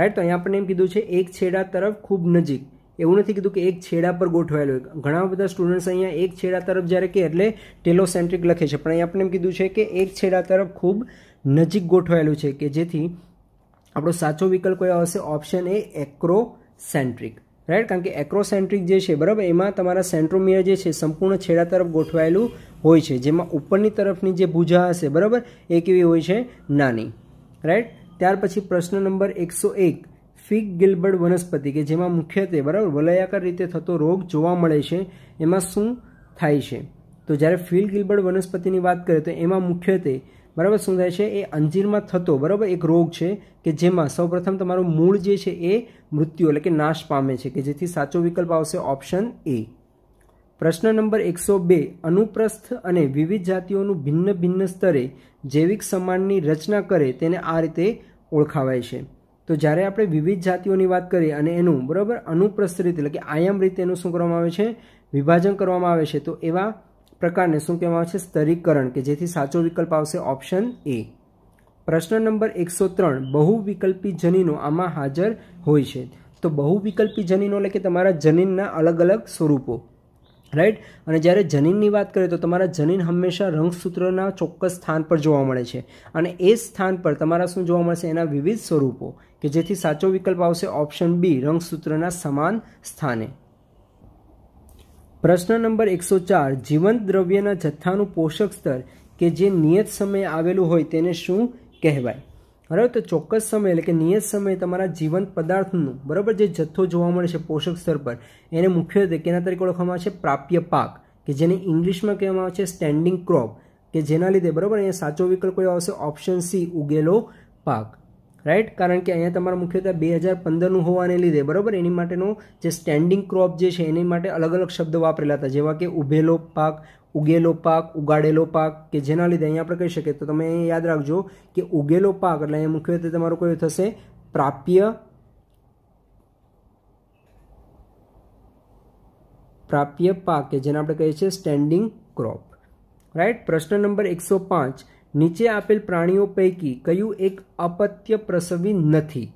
રાઈટ તો અહીંયા આપણને એમ કીધું છે એક છેડા તરફ ખૂબ નજીક એવું નથી કીધું કે એક છેડા પર ગોઠવાયેલું હોય ઘણા બધા સ્ટુડન્ટ્સ અહીંયા એક છેડા તરફ જ્યારે કે એટલે ટેલોસેન્ટ્રિક લખે છે પણ અહીંયા આપણે એમ કીધું છે કે એક છેડા તરફ ખૂબ નજીક ગોઠવાયેલું છે કે જેથી આપણો સાચો વિકલ્પ કયો આવશે ઓપ્શન એ એક્રોસેન્ટ્રિક રાઈટ કારણ કે એક્રોસેન્ટ્રિક જે છે બરાબર એમાં તમારા સેન્ટ્રોમિયર જે છે સંપૂર્ણ છેડા તરફ ગોઠવાયેલું હોય છે જેમાં ઉપરની તરફની જે ભૂજા હશે બરાબર એ કેવી હોય છે નાની રાઈટ ત્યાર પછી પ્રશ્ન નંબર એકસો એક ફિગ ગિલબર્ડ વનસ્પતિ કે જેમાં મુખ્યત્વે બરાબર વલયાકાર રીતે થતો રોગ જોવા મળે છે એમાં શું થાય છે તો જ્યારે ફિલ ગિલબર્ડ વનસ્પતિની વાત કરીએ તો એમાં મુખ્યત્વે બરાબર શું થાય છે એ અંજીરમાં થતો બરાબર એક રોગ છે કે જેમાં સૌપ્રથમ તમારું મૂળ જે છે એ મૃત્યુ એટલે કે નાશ પામે છે કે જેથી સાચો વિકલ્પ આવશે ઓપ્શન એ પ્રશ્ન નંબર એકસો બે અનુપ્રસ્થ અને વિવિધ જાતિઓનું ભિન્ન ભિન્ન સ્તરે જૈવિક સમાનની રચના કરે તેને આ રીતે ઓળખાવાય છે તો જ્યારે આપણે વિવિધ જાતિઓની વાત કરીએ અને એનું બરાબર અનુપ્રસ્થ રીતે એટલે કે આયામ રીતે એનું શું કરવામાં આવે છે વિભાજન કરવામાં આવે છે તો એવા પ્રકારને શું કહેવામાં આવે છે સ્તરીકરણ કે જેથી સાચો વિકલ્પ આવશે ઓપ્શન એ પ્રશ્ન નંબર એકસો ત્રણ બહુવિકલ્પી જનીનો આમાં હાજર હોય છે તો બહુવિકલ્પી જનીનો એટલે કે તમારા જનીનના અલગ અલગ સ્વરૂપો રાઈટ અને જ્યારે જનીનની વાત કરીએ તો તમારા જનીન હંમેશા રંગસૂત્રના ચોક્કસ સ્થાન પર જોવા મળે છે અને એ સ્થાન પર તમારા શું જોવા મળશે એના વિવિધ સ્વરૂપો કે જેથી સાચો વિકલ્પ આવશે ઓપ્શન બી રંગસૂત્રના સમાન સ્થાને પ્રશ્ન નંબર એકસો ચાર જીવંત દ્રવ્યના જથ્થાનું પોષક સ્તર કે જે નિયત સમયે આવેલું હોય તેને શું કહેવાય બરાબર તો ચોક્કસ સમય એટલે કે નિયત સમયે તમારા જીવંત પદાર્થનું બરાબર જે જથ્થો જોવા મળે છે પોષક સ્તર પર એને મુખ્યત્વે કેના તરીકે ઓળખવામાં આવે છે પ્રાપ્ય પાક કે જેને ઇંગ્લિશમાં કહેવામાં આવે છે સ્ટેન્ડિંગ ક્રોપ કે જેના લીધે બરાબર અહીંયા સાચો વિકલ્પ કયો આવશે ઓપ્શન સી ઉગેલો પાક રાઈટ કારણ કે અહીંયા તમારા મુખ્યત્વે બે હજાર પંદરનું હોવાને લીધે બરાબર એની માટેનો જે સ્ટેન્ડિંગ ક્રોપ જે છે એની માટે અલગ અલગ શબ્દ વાપરેલા હતા જેવા કે ઉભેલો પાક ઉગેલો પાક ઉગાડેલો પાક કે જેના લીધે અહીંયા આપણે કહી શકીએ તો તમે યાદ રાખજો કે ઉગેલો પાક એટલે અહીંયા મુખ્યત્વે તમારું કયો થશે પ્રાપ્ય પ્રાપ્ય પાક કે જેને આપણે કહીએ છીએ સ્ટેન્ડિંગ ક્રોપ રાઈટ પ્રશ્ન નંબર એકસો પાંચ નીચે આપેલ પ્રાણીઓ પૈકી કયું એક અપત્ય પ્રસવી નથી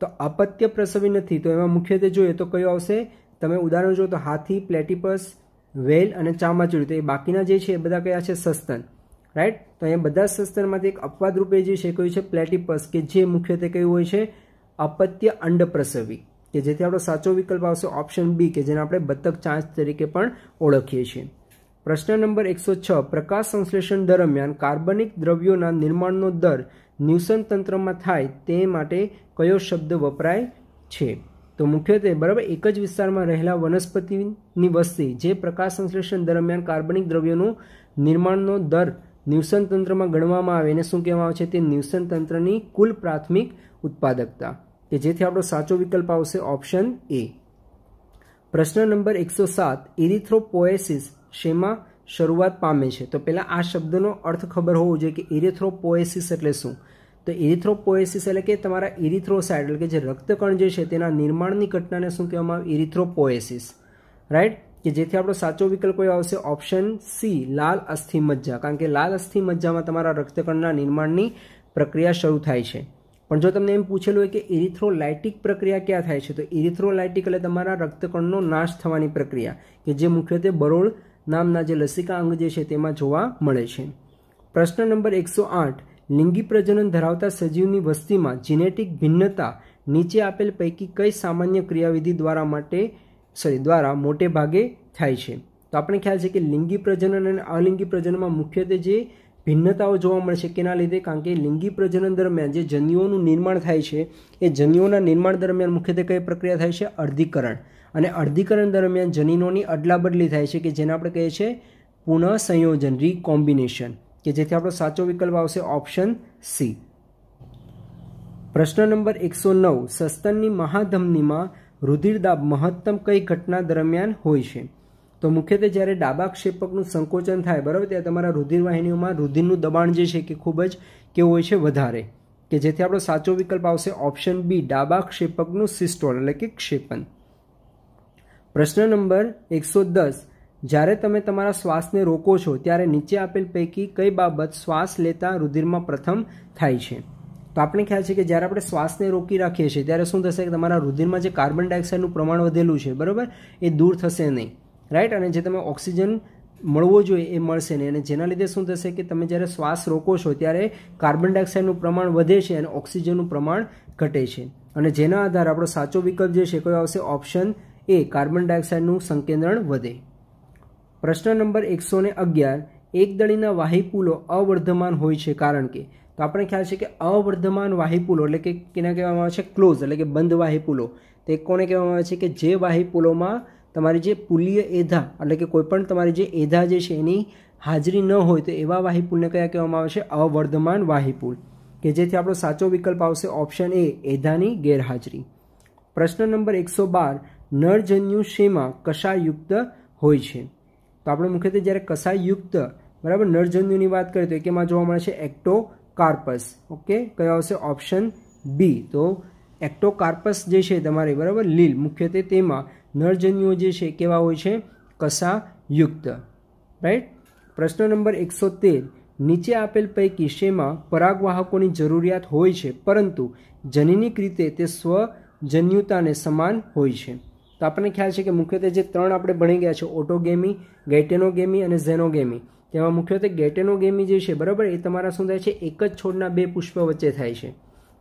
તો અપત્ય પ્રસવી નથી તો એમાં મુખ્યત્વે જોઈએ તો કયો આવશે તમે ઉદાહરણ જો તો હાથી પ્લેટિપસ વેલ અને ચામાચુડી તો એ બાકીના જે છે એ બધા કયા છે સસ્તન રાઈટ તો અહીંયા બધા સસ્તનમાંથી એક અપવાદ રૂપે જે છે કયું છે પ્લેટિપસ કે જે મુખ્યત્વે કયું હોય છે અપત્ય અંડ પ્રસવી કે જેથી આપણો સાચો વિકલ્પ આવશે ઓપ્શન બી કે જેને આપણે બતક ચાંચ તરીકે પણ ઓળખીએ છીએ પ્રશ્ન નંબર એકસો છ પ્રકાશ સંશ્લેષણ દરમિયાન કાર્બનિક દ્રવ્યોના નિર્માણનો દર ન્યુસન તંત્રમાં થાય તે માટે કયો શબ્દ વપરાય છે તો મુખ્યત્વે બરાબર એક જ વિસ્તારમાં રહેલા વનસ્પતિની વસ્તી જે પ્રકાશ સંશ્લેષણ દરમિયાન કાર્બનિક દ્રવ્યોનું નિર્માણનો દર ન્યુસન તંત્રમાં ગણવામાં આવે એને શું કહેવામાં આવે છે તે ન્યુસન તંત્રની કુલ પ્રાથમિક ઉત્પાદકતા કે જેથી આપણો સાચો વિકલ્પ આવશે ઓપ્શન એ પ્રશ્ન નંબર એકસો સાત ઇરિથ્રોપોએસિસ શેમાં શરૂઆત પામે છે તો પહેલાં આ શબ્દનો અર્થ ખબર હોવો જોઈએ કે ઇરિથ્રોપોએસિસ એટલે શું તો ઇરિથ્રોપોએસિસ એટલે કે તમારા ઇરિથ્રોસાઇડ એટલે કે જે રક્તકણ જે છે તેના નિર્માણની ઘટનાને શું કહેવામાં આવે ઇરિથ્રોપોએસિસ રાઈટ કે જેથી આપણો સાચો વિકલ્પ કયો આવશે ઓપ્શન સી લાલ અસ્થિ મજ્જા કારણ કે લાલ અસ્થિ મજ્જામાં તમારા રક્તકણના નિર્માણની પ્રક્રિયા શરૂ થાય છે પણ જો તમને એમ પૂછેલું હોય કે ઇરિથ્રોલાઇટિક પ્રક્રિયા ક્યાં થાય છે તો ઇરિથ્રોલાઇટિક એટલે તમારા રક્તકણનો નાશ થવાની પ્રક્રિયા કે જે મુખ્યત્વે બરોળ નામના જે લસિકા અંગ જે છે તેમાં જોવા મળે છે પ્રશ્ન નંબર એકસો આઠ લિંગી પ્રજનન ધરાવતા સજીવની વસ્તીમાં જીનેટિક ભિન્નતા નીચે આપેલ પૈકી કઈ સામાન્ય ક્રિયાવિધિ દ્વારા માટે સોરી દ્વારા મોટે ભાગે થાય છે તો આપણે ખ્યાલ છે કે લિંગી પ્રજનન અને અલિંગી પ્રજનનમાં મુખ્યત્વે જે ભિન્નતાઓ જોવા મળે છે કેના લીધે કારણ કે લિંગી પ્રજનન દરમિયાન જે જન્યુઓનું નિર્માણ થાય છે એ જન્યુઓના નિર્માણ દરમિયાન મુખ્યત્વે કઈ પ્રક્રિયા થાય છે અર્ધીકરણ અને અર્ધીકરણ દરમિયાન જનીનોની અદલાબદલી થાય છે કે જેને આપણે કહીએ છીએ પુનઃસંયોજન રિકોમ્બિનેશન કે જેથી આપણો સાચો વિકલ્પ આવશે ઓપ્શન સી પ્રશ્ન નંબર એકસો નવ સસ્તનની મહાધમનીમાં રુધિરદાબ મહત્તમ કઈ ઘટના દરમિયાન હોય છે તો મુખ્યત્વે જ્યારે ડાબા ક્ષેપકનું સંકોચન થાય બરાબર ત્યારે તમારા રુધિરવાહિનીઓમાં રુધિરનું દબાણ જે છે કે ખૂબ જ કેવું હોય છે વધારે કે જેથી આપણો સાચો વિકલ્પ આવશે ઓપ્શન બી ડાબા ક્ષેપકનું સિસ્ટોલ એટલે કે ક્ષેપણ પ્રશ્ન નંબર એકસો દસ જ્યારે તમે તમારા શ્વાસને રોકો છો ત્યારે નીચે આપેલ પૈકી કઈ બાબત શ્વાસ લેતા રુધિરમાં પ્રથમ થાય છે તો આપણે ખ્યાલ છે કે જ્યારે આપણે શ્વાસને રોકી રાખીએ છીએ ત્યારે શું થશે કે તમારા રુધિરમાં જે કાર્બન ડાયોક્સાઇડનું પ્રમાણ વધેલું છે બરાબર એ દૂર થશે નહીં રાઈટ અને જે તમે ઓક્સિજન મળવો જોઈએ એ મળશે નહીં અને જેના લીધે શું થશે કે તમે જ્યારે શ્વાસ રોકો છો ત્યારે કાર્બન ડાયોક્સાઇડનું પ્રમાણ વધે છે અને ઓક્સિજનનું પ્રમાણ ઘટે છે અને જેના આધારે આપણો સાચો વિકલ્પ જે છે કયો આવશે ઓપ્શન એ કાર્બન ડાયોક્સાઇડનું સંકેન્દ્રણ વધે પ્રશ્ન નંબર એકસો ને અગિયાર એકદળીના વાહી અવર્ધમાન હોય છે કારણ કે તો આપણે ખ્યાલ છે કે અવર્ધમાન વાહી એટલે કે કેના કહેવામાં આવે છે ક્લોઝ એટલે કે બંધ વાહી તે કોને કહેવામાં આવે છે કે જે વાહી તમારી જે પુલીય એધા એટલે કે કોઈપણ તમારી જે એધા જે છે એની હાજરી ન હોય તો એવા વાહી કયા કહેવામાં આવે છે અવર્ધમાન વાહી કે જેથી આપણો સાચો વિકલ્પ આવશે ઓપ્શન એ એધાની ગેરહાજરી પ્રશ્ન નંબર એકસો બાર નરજન્યુ શેમાં કષાયુક્ત હોય છે તો આપણે મુખ્યત્વે જ્યારે કષાયુક્ત બરાબર નરજન્યુની વાત કરીએ તો એકેમાં જોવા મળે છે એક્ટો ઓકે કયો આવશે ઓપ્શન બી તો એક્ટોકાર્પસ જે છે તમારે બરાબર લીલ મુખ્યત્વે તેમાં નરજન્યુઓ જે છે કેવા હોય છે કષાયુક્ત રાઈટ પ્રશ્ન નંબર એકસો તેર નીચે આપેલ પૈકી શેમાં પરાગવાહકોની જરૂરિયાત હોય છે પરંતુ જનીનિક રીતે તે સ્વજન્યુતાને સમાન હોય છે તો આપણને ખ્યાલ છે કે મુખ્યત્વે જે ત્રણ આપણે ભણી ગયા છે ઓટોગેમી ગેટેનોગેમી અને ઝેનોગેમી તેમાં મુખ્યત્વે ગેટેનોગેમી જે છે બરાબર એ તમારા શું થાય છે એક જ છોડના બે પુષ્પ વચ્ચે થાય છે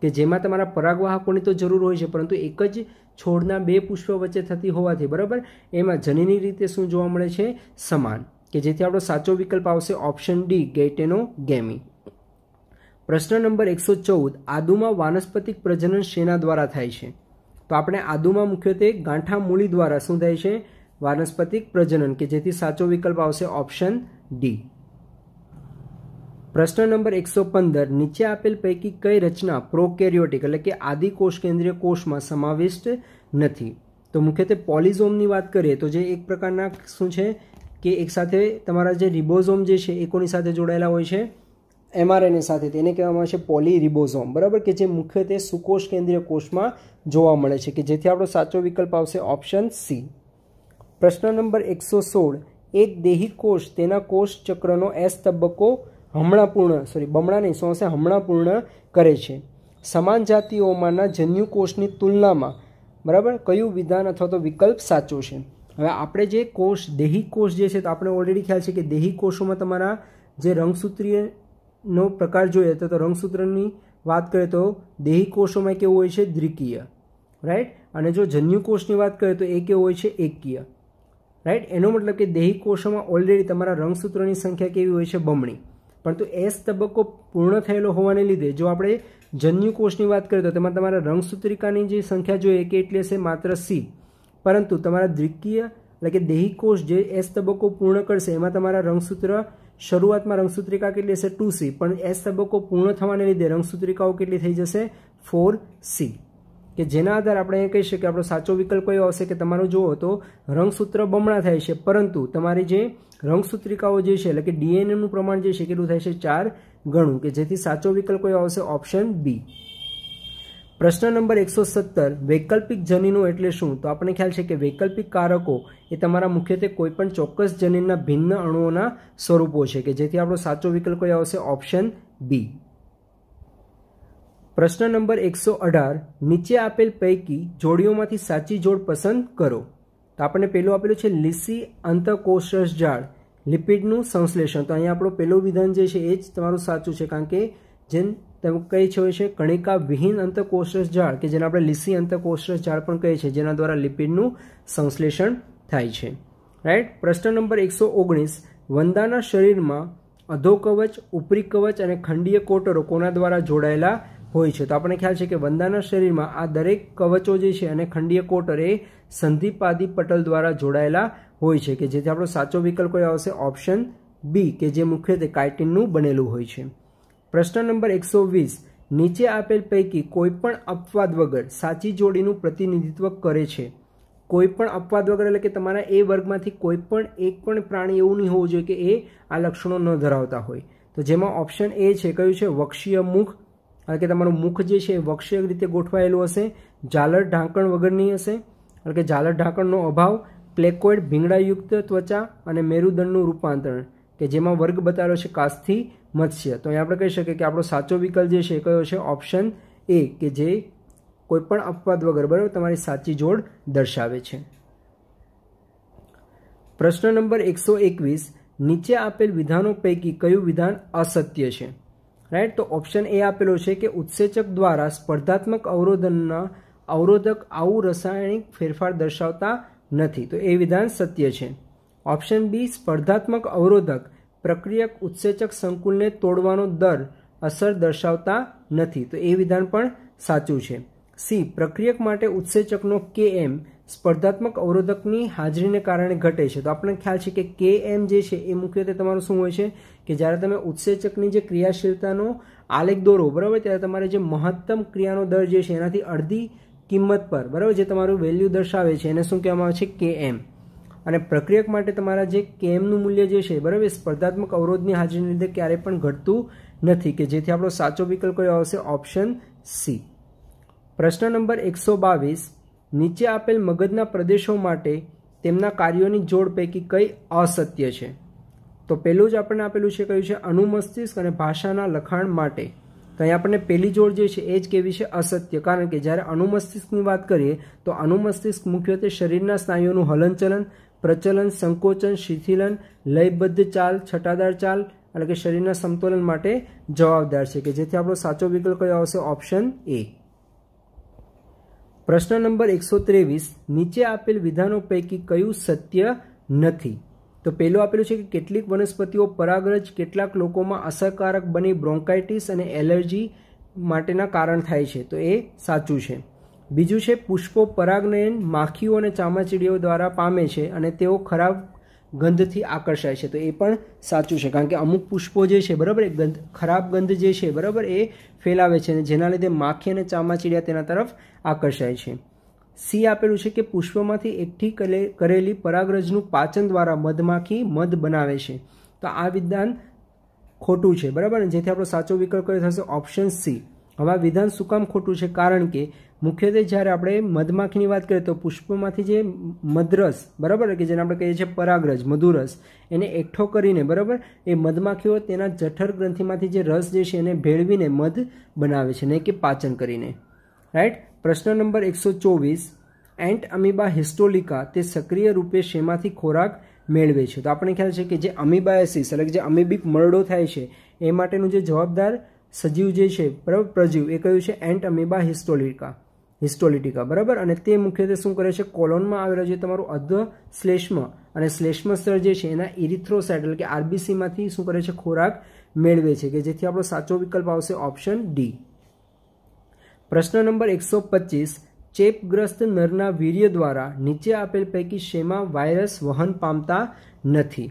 કે જેમાં તમારા પરાગવાહકોની તો જરૂર હોય છે પરંતુ એક જ છોડના બે પુષ્પ વચ્ચે થતી હોવાથી બરાબર એમાં જનીની રીતે શું જોવા મળે છે સમાન કે જેથી આપણો સાચો વિકલ્પ આવશે ઓપ્શન ડી ગેટેનો ગેમી પ્રશ્ન નંબર એકસો ચૌદ આદુમાં વાનસ્પતિક પ્રજનન શેના દ્વારા થાય છે તો આપણે આદુમાં મુખ્યત્વે ગાંઠા મૂળી દ્વારા શું થાય છે વાનસ્પતિક પ્રજનન કે જેથી સાચો વિકલ્પ આવશે ઓપ્શન ડી પ્રશ્ન નંબર એકસો પંદર નીચે આપેલ પૈકી કઈ રચના પ્રોકેરિયોટિક એટલે કે આદિકોષ કેન્દ્રીય કોષમાં સમાવિષ્ટ નથી તો મુખ્યત્વે પોલિઝોમની વાત કરીએ તો જે એક પ્રકારના શું છે કે એકસાથે તમારા જે રિબોઝોમ જે છે એ કોની સાથે જોડાયેલા હોય છે એમઆરએનએ સાથે તેને કહેવામાં આવે છે પોલીરિબોઝોમ બરાબર કે જે મુખ્યત્વે સુકોષ કેન્દ્રીય કોષમાં જોવા મળે છે કે જેથી આપણો સાચો વિકલ્પ આવશે ઓપ્શન સી પ્રશ્ન નંબર એકસો સોળ એક દેહી કોષ તેના કોષ ચક્રનો એસ તબક્કો હમણાં પૂર્ણ સોરી બમણા નહીં શું હશે હમણાં પૂર્ણ કરે છે સમાન જાતિઓમાંના જન્યુ કોષની તુલનામાં બરાબર કયું વિધાન અથવા તો વિકલ્પ સાચો છે હવે આપણે જે કોષ દેહી કોષ જે છે તો આપણે ઓલરેડી ખ્યાલ છે કે દેહી કોષોમાં તમારા જે રંગસૂત્રીય નો પ્રકાર જોઈએ તો રંગસૂત્રની વાત કરીએ તો દેહી કોષોમાં કેવું હોય છે દ્વિકીય રાઈટ અને જો જન્યુ કોષની વાત કરીએ તો એ કેવો હોય છે એકકીય રાઈટ એનો મતલબ કે દેહી કોષોમાં ઓલરેડી તમારા રંગસૂત્રોની સંખ્યા કેવી હોય છે બમણી પરંતુ એસ તબક્કો પૂર્ણ થયેલો હોવાને લીધે જો આપણે જન્યુ કોષની વાત કરીએ તો તેમાં તમારા રંગસૂત્રિકાની જે સંખ્યા જોઈએ કે એટલે છે માત્ર સી પરંતુ તમારા દ્વિકીય એટલે કે દેહી કોષ જે એસ તબક્કો પૂર્ણ કરશે એમાં તમારા રંગસૂત્ર શરૂઆતમાં રંગસૂત્રિકા કેટલી હશે ટુ સી પણ એસ તબક્કો પૂર્ણ થવાને લીધે રંગસૂત્રિકાઓ કેટલી થઈ જશે ફોર સી કે જેના આધારે આપણે એ કહી શકીએ આપણો સાચો વિકલ્પ કયો આવશે કે તમારો જુઓ તો રંગસૂત્ર બમણા થાય છે પરંતુ તમારી જે રંગસૂત્રિકાઓ જે છે એટલે કે ડીએનએનું પ્રમાણ જે છે કેટલું થાય છે ચાર ગણું કે જેથી સાચો વિકલ્પ કયો આવશે ઓપ્શન બી પ્રશ્ન નંબર એકસો સત્તર વૈકલ્પિક જનીનો એટલે શું તો આપણને ખ્યાલ છે કે વૈકલ્પિક કારકો એ તમારા મુખ્યત્વે કોઈપણ ચોક્કસ જનીનના ભિન્ન અણુઓના સ્વરૂપો છે કે જેથી આપણો સાચો વિકલ્પ કયો આવશે ઓપ્શન બી પ્રશ્ન નંબર એકસો અઢાર નીચે આપેલ પૈકી જોડીઓમાંથી સાચી જોડ પસંદ કરો તો આપણે પહેલું આપેલું છે લીસી અંતકોષ જાળ લિપિડનું સંશ્લેષણ તો અહીંયા આપણો પહેલું વિધાન જે છે એ જ તમારું સાચું છે કારણ કે જેમ તો કઈ છે હોય છે કણિકા વિહીન અંતકોષરસ ઝાડ કે જેને આપણે લીસી અંતકોષરસ ઝાડ પણ કહીએ છીએ જેના દ્વારા લિપિડનું સંશ્લેષણ થાય છે રાઈટ પ્રશ્ન નંબર એકસો ઓગણીસ વંદાના શરીરમાં અધોકવચ ઉપરી કવચ અને ખંડીય કોટરો કોના દ્વારા જોડાયેલા હોય છે તો આપણે ખ્યાલ છે કે વંદાના શરીરમાં આ દરેક કવચો જે છે અને ખંડીય કોટર એ સંધિપાદી પટલ દ્વારા જોડાયેલા હોય છે કે જેથી આપણો સાચો વિકલ્પ કયો આવશે ઓપ્શન બી કે જે મુખ્યત્વે કાઇટિનનું બનેલું હોય છે પ્રશ્ન નંબર એકસો વીસ નીચે આપેલ પૈકી કોઈપણ અપવાદ વગર સાચી જોડીનું પ્રતિનિધિત્વ કરે છે કોઈપણ અપવાદ વગર એટલે કે તમારા એ વર્ગમાંથી કોઈપણ એક પણ પ્રાણી એવું નહીં હોવું જોઈએ કે એ આ લક્ષણો ન ધરાવતા હોય તો જેમાં ઓપ્શન એ છે કયું છે વક્ષીય મુખ એટલે કે તમારું મુખ જે છે એ વક્ષીય રીતે ગોઠવાયેલું હશે ઝાલર ઢાંકણ વગરની હશે એટલે કે ઝાલર ઢાંકણનો અભાવ પ્લેકોઇડ ભીંગડાયુક્ત ત્વચા અને મેરુદંડનું રૂપાંતરણ કે જેમાં વર્ગ બતાવેલો છે કાસ્થી મત્સ્ય તો અહીંયા આપણે કહી શકીએ કે આપણો સાચો વિકલ્પ જે છે કયો છે ઓપ્શન એ કે જે કોઈપણ અપવાદ વગર બરાબર તમારી સાચી જોડ દર્શાવે છે પ્રશ્ન નંબર એકસો એકવીસ નીચે આપેલ વિધાનો પૈકી કયું વિધાન અસત્ય છે રાઈટ તો ઓપ્શન એ આપેલો છે કે ઉત્સેચક દ્વારા સ્પર્ધાત્મક અવરોધનના અવરોધક આવું રસાયણિક ફેરફાર દર્શાવતા નથી તો એ વિધાન સત્ય છે ઓપ્શન બી સ્પર્ધાત્મક અવરોધક પ્રક્રિયક ઉત્સેચક સંકુલને તોડવાનો દર અસર દર્શાવતા નથી તો એ વિધાન પણ સાચું છે સી પ્રક્રિયક માટે ઉત્સેચકનો કે એમ સ્પર્ધાત્મક અવરોધકની હાજરીને કારણે ઘટે છે તો આપણને ખ્યાલ છે કે કે એમ જે છે એ મુખ્યત્વે તમારું શું હોય છે કે જ્યારે તમે ઉત્સેચકની જે ક્રિયાશીલતાનો આલેખ દોરો બરાબર ત્યારે તમારે જે મહત્તમ ક્રિયાનો દર જે છે એનાથી અડધી કિંમત પર બરાબર જે તમારું વેલ્યુ દર્શાવે છે એને શું કહેવામાં આવે છે કે એમ અને પ્રક્રિયક માટે તમારા જે કેમનું મૂલ્ય જે છે બરાબર સ્પર્ધાત્મક અવરોધની હાજરીને લીધે ક્યારેય પણ ઘટતું નથી કે જેથી આપણો સાચો વિકલ્પ કયો આવશે ઓપ્શન સી પ્રશ્ન નંબર એકસો બાવીસ નીચે આપેલ મગજના પ્રદેશો માટે તેમના કાર્યોની જોડ પૈકી કઈ અસત્ય છે તો પહેલું જ આપણને આપેલું છે કયું છે અનુમસ્તિષ્ક અને ભાષાના લખાણ માટે તો અહીં આપણને પહેલી જોડ જે છે એ જ કેવી છે અસત્ય કારણ કે જ્યારે અનુમસ્તિષ્કની વાત કરીએ તો અનુમસ્તિષ્ક મુખ્યત્વે શરીરના સ્નાયુઓનું હલનચલન પ્રચલન સંકોચન શિથિલન લયબદ્ધ ચાલ છટાદાર ચાલ એટલે કે શરીરના સમતોલન માટે જવાબદાર છે કે જેથી આપણો સાચો વિકલ્પ કયો આવશે ઓપ્શન એ પ્રશ્ન નંબર એકસો ત્રેવીસ નીચે આપેલ વિધાનો પૈકી કયું સત્ય નથી તો પહેલું આપેલું છે કે કેટલીક વનસ્પતિઓ પરાગરજ કેટલાક લોકોમાં અસરકારક બની બ્રોન્કાઇટિસ અને એલર્જી માટેના કારણ થાય છે તો એ સાચું છે બીજું છે પુષ્પો પરાગનયન માખીઓ અને ચામાચીડીઓ દ્વારા પામે છે અને તેઓ ખરાબ ગંધથી આકર્ષાય છે તો એ પણ સાચું છે કારણ કે અમુક પુષ્પો જે છે બરાબર એ ગંધ ખરાબ ગંધ જે છે બરાબર એ ફેલાવે છે અને જેના લીધે માખી અને ચામાચીડિયા તેના તરફ આકર્ષાય છે સી આપેલું છે કે પુષ્પમાંથી એકઠી કરેલી પરાગરજનું પાચન દ્વારા મધમાખી મધ બનાવે છે તો આ વિધાન ખોટું છે બરાબર જેથી આપણો સાચો વિકલ્પ કર્યો થશે ઓપ્શન સી હવે આ વિધાન શું કામ ખોટું છે કારણ કે મુખ્યત્વે જ્યારે આપણે મધમાખીની વાત કરીએ તો પુષ્પમાંથી જે મધરસ બરાબર કે જેને આપણે કહીએ છીએ પરાગરજ મધુરસ એને એકઠો કરીને બરાબર એ મધમાખીઓ તેના જઠર ગ્રંથિમાંથી જે રસ જે છે એને ભેળવીને મધ બનાવે છે ને કે પાચન કરીને રાઈટ પ્રશ્ન નંબર એકસો ચોવીસ એન્ટ અમીબા હિસ્ટોલિકા તે સક્રિય રૂપે શેમાંથી ખોરાક મેળવે છે તો આપણે ખ્યાલ છે કે જે અમીબાયસિસ એટલે કે જે અમીબિક મરડો થાય છે એ માટેનું જે જવાબદાર સજીવ જે છે બરાબર પ્રજીવ એ કહ્યું છે એન્ટ અમીબા હિસ્ટોલિકા હિસ્ટોલિટિકા બરાબર અને તે મુખ્યત્વે શું કરે છે કોલોનમાં આવેલો છે તમારું અધ શ્લેષ્મ અને શ્લેષ્મ સ્તર જે છે એના ઇરિથ્રોસાઇટ એટલે કે આરબીસીમાંથી શું કરે છે ખોરાક મેળવે છે કે જેથી આપણો સાચો વિકલ્પ આવશે ઓપ્શન ડી પ્રશ્ન નંબર એકસો પચીસ ચેપગ્રસ્ત નરના વીર્ય દ્વારા નીચે આપેલ પૈકી શેમાં વાયરસ વહન પામતા નથી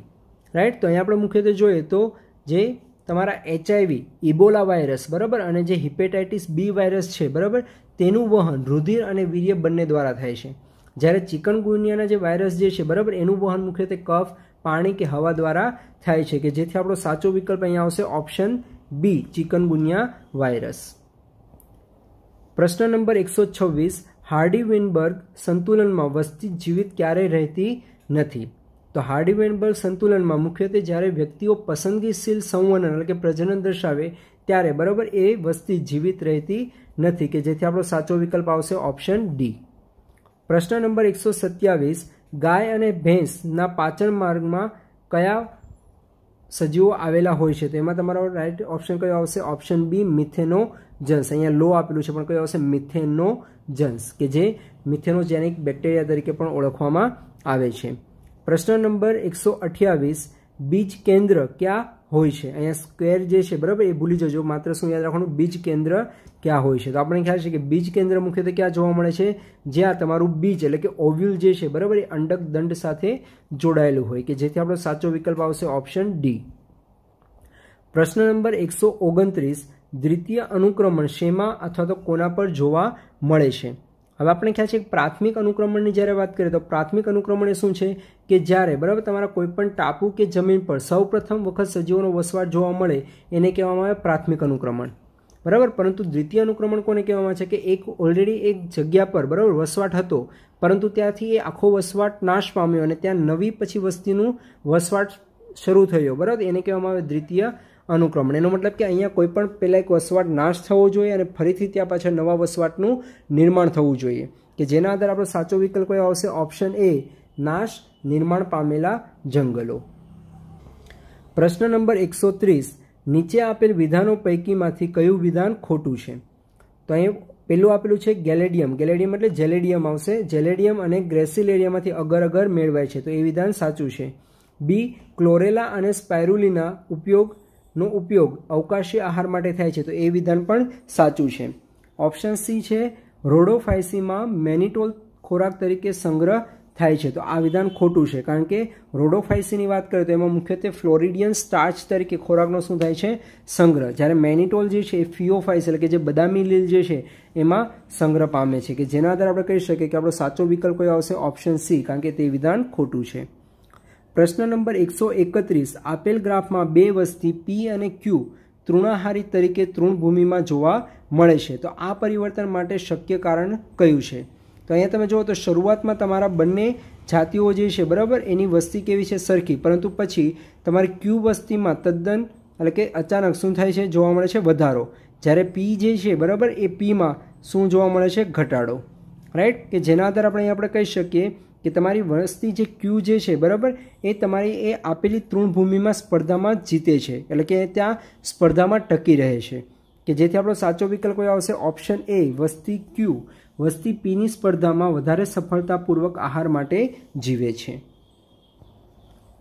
રાઈટ તો અહીંયા આપણે મુખ્યત્વે જોઈએ તો જે તમારા એચઆઈવી ઇબોલા વાયરસ બરાબર અને જે હિપેટાઇટિસ બી વાયરસ છે બરાબર તેનું વહન રુધિર અને વીર્ય બંને દ્વારા થાય છે જ્યારે ચિકનગુનિયાના જે વાયરસ જે છે બરાબર એનું વહન મુખ્યત્વે કફ પાણી કે હવા દ્વારા થાય છે કે જેથી આપણો સાચો વિકલ્પ અહીંયા આવશે ઓપ્શન બી ચિકનગુનિયા વાયરસ પ્રશ્ન નંબર એકસો છવ્વીસ હાર્ડી વિનબર્ગ સંતુલનમાં વસ્તી જીવિત ક્યારેય રહેતી નથી તો હાર્ડીવેન બળ સંતુલનમાં મુખ્યત્વે જ્યારે વ્યક્તિઓ પસંદગીશીલ સંવનન એટલે કે પ્રજનન દર્શાવે ત્યારે બરાબર એ વસ્તી જીવિત રહેતી નથી કે જેથી આપણો સાચો વિકલ્પ આવશે ઓપ્શન ડી પ્રશ્ન નંબર એકસો સત્યાવીસ ગાય અને ભેંસના પાચન માર્ગમાં કયા સજીવો આવેલા હોય છે તેમાં તમારો રાઈટ ઓપ્શન કયો આવશે ઓપ્શન બી મિથેનો જન્સ અહીંયા લો આપેલું છે પણ કયો આવશે મિથેનો જન્સ કે જે મિથેનો જેનિક બેક્ટેરિયા તરીકે પણ ઓળખવામાં આવે છે પ્રશ્ન નંબર એકસો અઠ્યાવીસ બીજ કેન્દ્ર ક્યાં હોય છે અહીંયા સ્કવેર જે છે બરાબર એ ભૂલી જજો માત્ર શું યાદ રાખવાનું બીજ કેન્દ્ર ક્યાં હોય છે તો આપણે ખ્યાલ છે કે બીજ કેન્દ્ર મુખ્યત્વે ક્યાં જોવા મળે છે જ્યાં તમારું બીજ એટલે કે ઓવ્યુલ જે છે બરાબર એ અંડક દંડ સાથે જોડાયેલું હોય કે જેથી આપણો સાચો વિકલ્પ આવશે ઓપ્શન ડી પ્રશ્ન નંબર એકસો ઓગણત્રીસ દ્વિતીય અનુક્રમણ શેમાં અથવા તો કોના પર જોવા મળે છે હવે આપણે ખ્યાલ છે કે પ્રાથમિક અનુક્રમણની જ્યારે વાત કરીએ તો પ્રાથમિક અનુક્રમણ એ શું છે કે જ્યારે બરાબર તમારા કોઈપણ ટાપુ કે જમીન પર સૌપ્રથમ વખત સજીવોનો વસવાટ જોવા મળે એને કહેવામાં આવે પ્રાથમિક અનુક્રમણ બરાબર પરંતુ દ્વિતીય અનુક્રમણ કોને કહેવામાં છે કે એક ઓલરેડી એક જગ્યા પર બરાબર વસવાટ હતો પરંતુ ત્યાંથી એ આખો વસવાટ નાશ પામ્યો અને ત્યાં નવી પછી વસ્તીનું વસવાટ શરૂ થયો બરાબર એને કહેવામાં આવે દ્વિતીય અનુક્રમણ એનો મતલબ કે અહીંયા કોઈ પણ પહેલાં એક વસવાટ નાશ થવો જોઈએ અને ફરીથી ત્યાં પાછળ નવા વસવાટનું નિર્માણ થવું જોઈએ કે જેના આધારે આપણો સાચો વિકલ્પ કયો આવશે ઓપ્શન એ નાશ નિર્માણ પામેલા જંગલો પ્રશ્ન નંબર એકસો ત્રીસ નીચે આપેલ વિધાનો પૈકીમાંથી કયું વિધાન ખોટું છે તો અહીં પેલું આપેલું છે ગેલેડિયમ ગેલેડિયમ એટલે જેલેડિયમ આવશે જેલેડિયમ અને ગ્રેસિલેરિયામાંથી અગર અગર મેળવાય છે તો એ વિધાન સાચું છે બી ક્લોરેલા અને સ્પાયરુલીના ઉપયોગ નો ઉપયોગ અવકાશી આહાર માટે થાય છે તો એ વિધાન પણ સાચું છે ઓપ્શન સી છે રોડોફાયસીમાં મેનિટોલ ખોરાક તરીકે સંગ્રહ થાય છે તો આ વિધાન ખોટું છે કારણ કે રોડોફાઇસીની વાત કરીએ તો એમાં મુખ્યત્વે ફ્લોરિડિયન સ્ટાર્ચ તરીકે ખોરાકનો શું થાય છે સંગ્રહ જ્યારે મેનિટોલ જે છે એ ફિયોફાઇસ એટલે કે જે બદામી લીલ જે છે એમાં સંગ્રહ પામે છે કે જેના આધારે આપણે કહી શકીએ કે આપણો સાચો વિકલ્પ કયો આવશે ઓપ્શન સી કારણ કે તે વિધાન ખોટું છે પ્રશ્ન નંબર એકસો એકત્રીસ આપેલ ગ્રાફમાં બે વસ્તી પી અને ક્યુ તૃણાહારી તરીકે તૃણભૂમિમાં જોવા મળે છે તો આ પરિવર્તન માટે શક્ય કારણ કયું છે તો અહીંયા તમે જુઓ તો શરૂઆતમાં તમારા બંને જાતિઓ જે છે બરાબર એની વસ્તી કેવી છે સરખી પરંતુ પછી તમારી ક્યુ વસ્તીમાં તદ્દન એટલે કે અચાનક શું થાય છે જોવા મળે છે વધારો જ્યારે પી જે છે બરાબર એ પીમાં શું જોવા મળે છે ઘટાડો રાઈટ કે જેના આધારે આપણે આપણે કહી શકીએ કે તમારી વંશની જે ક્યુ જે છે બરાબર એ તમારી એ આપેલી તૃણભૂમિમાં સ્પર્ધામાં જીતે છે એટલે કે ત્યાં સ્પર્ધામાં ટકી રહે છે કે જેથી આપણો સાચો વિકલ્પ કયો આવશે ઓપ્શન એ વસ્તી ક્યુ વસ્તી પીની સ્પર્ધામાં વધારે સફળતાપૂર્વક આહાર માટે જીવે છે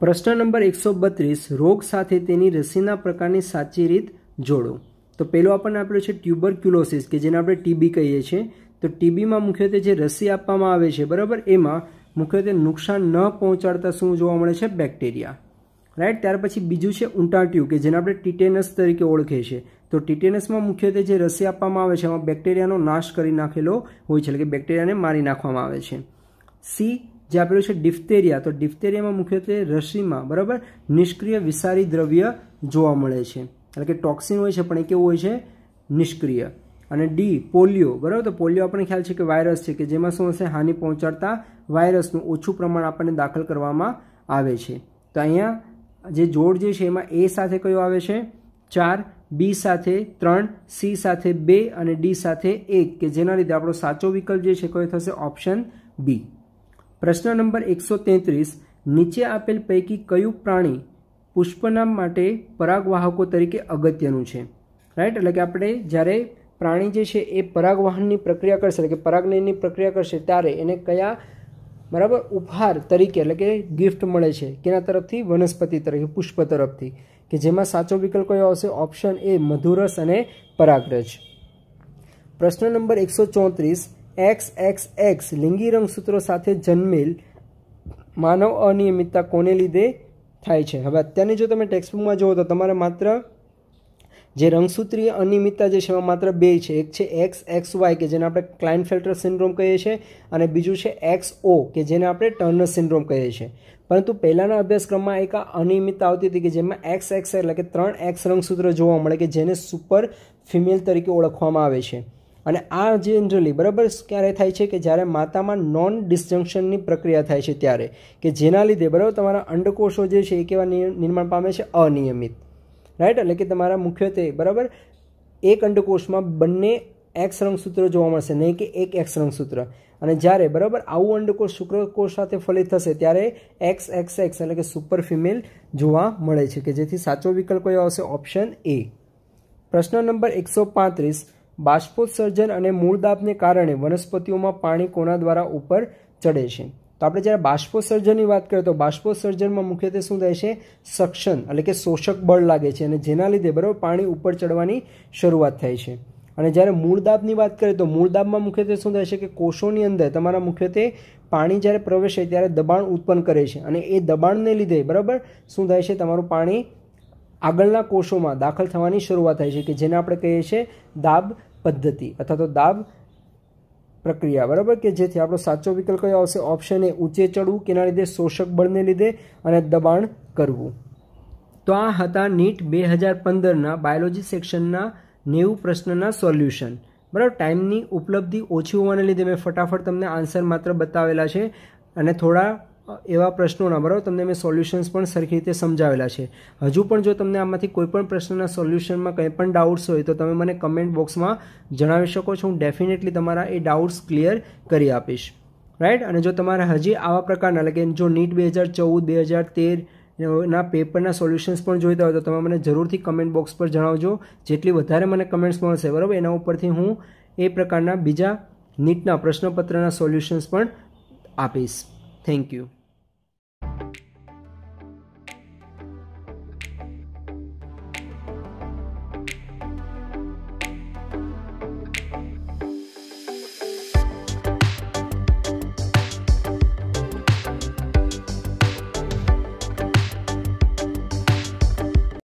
પ્રશ્ન નંબર એકસો બત્રીસ રોગ સાથે તેની રસીના પ્રકારની સાચી રીત જોડો તો પહેલો આપણને આપણો છે ટ્યુબર ક્યુલોસિસ કે જેને આપણે ટીબી કહીએ છીએ તો ટીબીમાં મુખ્યત્વે જે રસી આપવામાં આવે છે બરાબર એમાં મુખ્યત્વે નુકસાન ન પહોંચાડતા શું જોવા મળે છે બેક્ટેરિયા રાઈટ ત્યાર પછી બીજું છે ઊંટાટ્યું કે જેને આપણે ટીટેનસ તરીકે ઓળખીએ છીએ તો ટીટેનસમાં મુખ્યત્વે જે રસી આપવામાં આવે છે એમાં બેક્ટેરિયાનો નાશ કરી નાખેલો હોય છે એટલે કે બેક્ટેરિયાને મારી નાખવામાં આવે છે સી જે આપેલું છે ડિફ્ટેરિયા તો ડિફ્ટેરિયામાં મુખ્યત્વે રસીમાં બરાબર નિષ્ક્રિય વિસારી દ્રવ્ય જોવા મળે છે એટલે કે ટોક્સિન હોય છે પણ એ કેવું હોય છે નિષ્ક્રિય અને ડી પોલિયો બરાબર તો પોલિયો આપણને ખ્યાલ છે કે વાયરસ છે કે જેમાં શું હશે હાનિ પહોંચાડતા વાયરસનું ઓછું પ્રમાણ આપણને દાખલ કરવામાં આવે છે તો અહીંયા જે જોડ જે છે એમાં એ સાથે કયો આવે છે ચાર બી સાથે ત્રણ સી સાથે બે અને ડી સાથે એક કે જેના લીધે આપણો સાચો વિકલ્પ જે છે કયો થશે ઓપ્શન બી પ્રશ્ન નંબર એકસો તેત્રીસ નીચે આપેલ પૈકી કયું પ્રાણી પુષ્પનામ માટે પરાગવાહકો તરીકે અગત્યનું છે રાઈટ એટલે કે આપણે જ્યારે પ્રાણી જે છે એ પરાગવહનની પ્રક્રિયા કરશે એટલે કે પરાગનયનની પ્રક્રિયા કરશે ત્યારે એને કયા બરાબર ઉપહાર તરીકે એટલે કે ગિફ્ટ મળે છે કેના તરફથી વનસ્પતિ તરીકે પુષ્પ તરફથી કે જેમાં સાચો વિકલ્પ કયો આવશે ઓપ્શન એ મધુરસ અને પરાગરજ પ્રશ્ન નંબર એકસો ચોત્રીસ એક્સ એક્સ એક્સ લિંગી રંગસૂત્રો સાથે જન્મેલ માનવ અનિયમિતતા કોને લીધે થાય છે હવે અત્યારની જો તમે ટેક્સ્ટબુકમાં જુઓ તો તમારે માત્ર જે રંગસૂત્રીય અનિયમિતતા જે છે એમાં માત્ર બે છે એક છે એક્સ એક્સ વાય કે જેને આપણે ક્લાઇન ફિલ્ટર સિન્ડ્રોમ કહીએ છીએ અને બીજું છે એક્સ ઓ કે જેને આપણે ટર્નર સિન્ડ્રોમ કહીએ છીએ પરંતુ પહેલાંના અભ્યાસક્રમમાં એક આ અનિયમિતતા આવતી હતી કે જેમાં એક્સ એક્સ એટલે કે ત્રણ એક્સ રંગસૂત્ર જોવા મળે કે જેને સુપર ફિમેલ તરીકે ઓળખવામાં આવે છે અને આ જનરલી બરાબર ક્યારે થાય છે કે જ્યારે માતામાં નોન ડિસ્જંક્શનની પ્રક્રિયા થાય છે ત્યારે કે જેના લીધે બરાબર તમારા અંડકોષો જે છે એ કેવા નિર્માણ પામે છે અનિયમિત રાઈટ એટલે કે તમારા મુખ્યત્વે બરાબર એક અંડકોષમાં બંને એક્સ રંગસૂત્ર જોવા મળશે નહીં કે એક એક્સ રંગસૂત્ર અને જ્યારે બરાબર આવું અંડકોષ શુક્રકોષ સાથે ફલિત થશે ત્યારે એક્સ એક્સ એક્સ એટલે કે સુપર ફિમેલ જોવા મળે છે કે જેથી સાચો વિકલ્પ કયો આવશે ઓપ્શન એ પ્રશ્ન નંબર એકસો પાંત્રીસ બાષ્પોત્સર્જન અને મૂળદાબને કારણે વનસ્પતિઓમાં પાણી કોના દ્વારા ઉપર ચડે છે તો આપણે જ્યારે બાષ્પોસર્જનની વાત કરીએ તો બાષ્પોસર્જનમાં મુખ્યત્વે શું થાય છે સક્શન એટલે કે શોષક બળ લાગે છે અને જેના લીધે બરાબર પાણી ઉપર ચડવાની શરૂઆત થાય છે અને જ્યારે મૂળદાબની વાત કરીએ તો મૂળદાબમાં મુખ્યત્વે શું થાય છે કે કોષોની અંદર તમારા મુખ્યત્વે પાણી જ્યારે પ્રવેશે ત્યારે દબાણ ઉત્પન્ન કરે છે અને એ દબાણને લીધે બરાબર શું થાય છે તમારું પાણી આગળના કોષોમાં દાખલ થવાની શરૂઆત થાય છે કે જેને આપણે કહીએ છીએ દાબ પદ્ધતિ અથવા તો દાબ પ્રક્રિયા બરાબર કે જેથી આપણો સાચો વિકલ્પ કયો આવશે ઓપ્શન એ ઊંચે ચડવું કેના લીધે શોષક બળને લીધે અને દબાણ કરવું તો આ હતા નીટ બે હજાર પંદરના બાયોલોજી સેક્શનના નેવું પ્રશ્નના સોલ્યુશન બરાબર ટાઈમની ઉપલબ્ધિ ઓછી હોવાને લીધે મેં ફટાફટ તમને આન્સર માત્ર બતાવેલા છે અને થોડા એવા પ્રશ્નોના બરાબર તમને મેં સોલ્યુશન્સ પણ સરખી રીતે સમજાવેલા છે હજુ પણ જો તમને આમાંથી કોઈપણ પ્રશ્નના સોલ્યુશનમાં કંઈ પણ ડાઉટ્સ હોય તો તમે મને કમેન્ટ બોક્સમાં જણાવી શકો છો હું ડેફિનેટલી તમારા એ ડાઉટ્સ ક્લિયર કરી આપીશ રાઇટ અને જો તમારે હજી આવા પ્રકારના એટલે કે જો નીટ બે હજાર ચૌદ બે હજાર તેર ના પેપરના સોલ્યુશન્સ પણ જોઈતા હોય તો તમે મને જરૂરથી કમેન્ટ બોક્સ પર જણાવજો જેટલી વધારે મને કમેન્ટ્સ મળશે બરાબર એના ઉપરથી હું એ પ્રકારના બીજા નીટના પ્રશ્નપત્રના સોલ્યુશન્સ પણ આપીશ થેન્ક યુ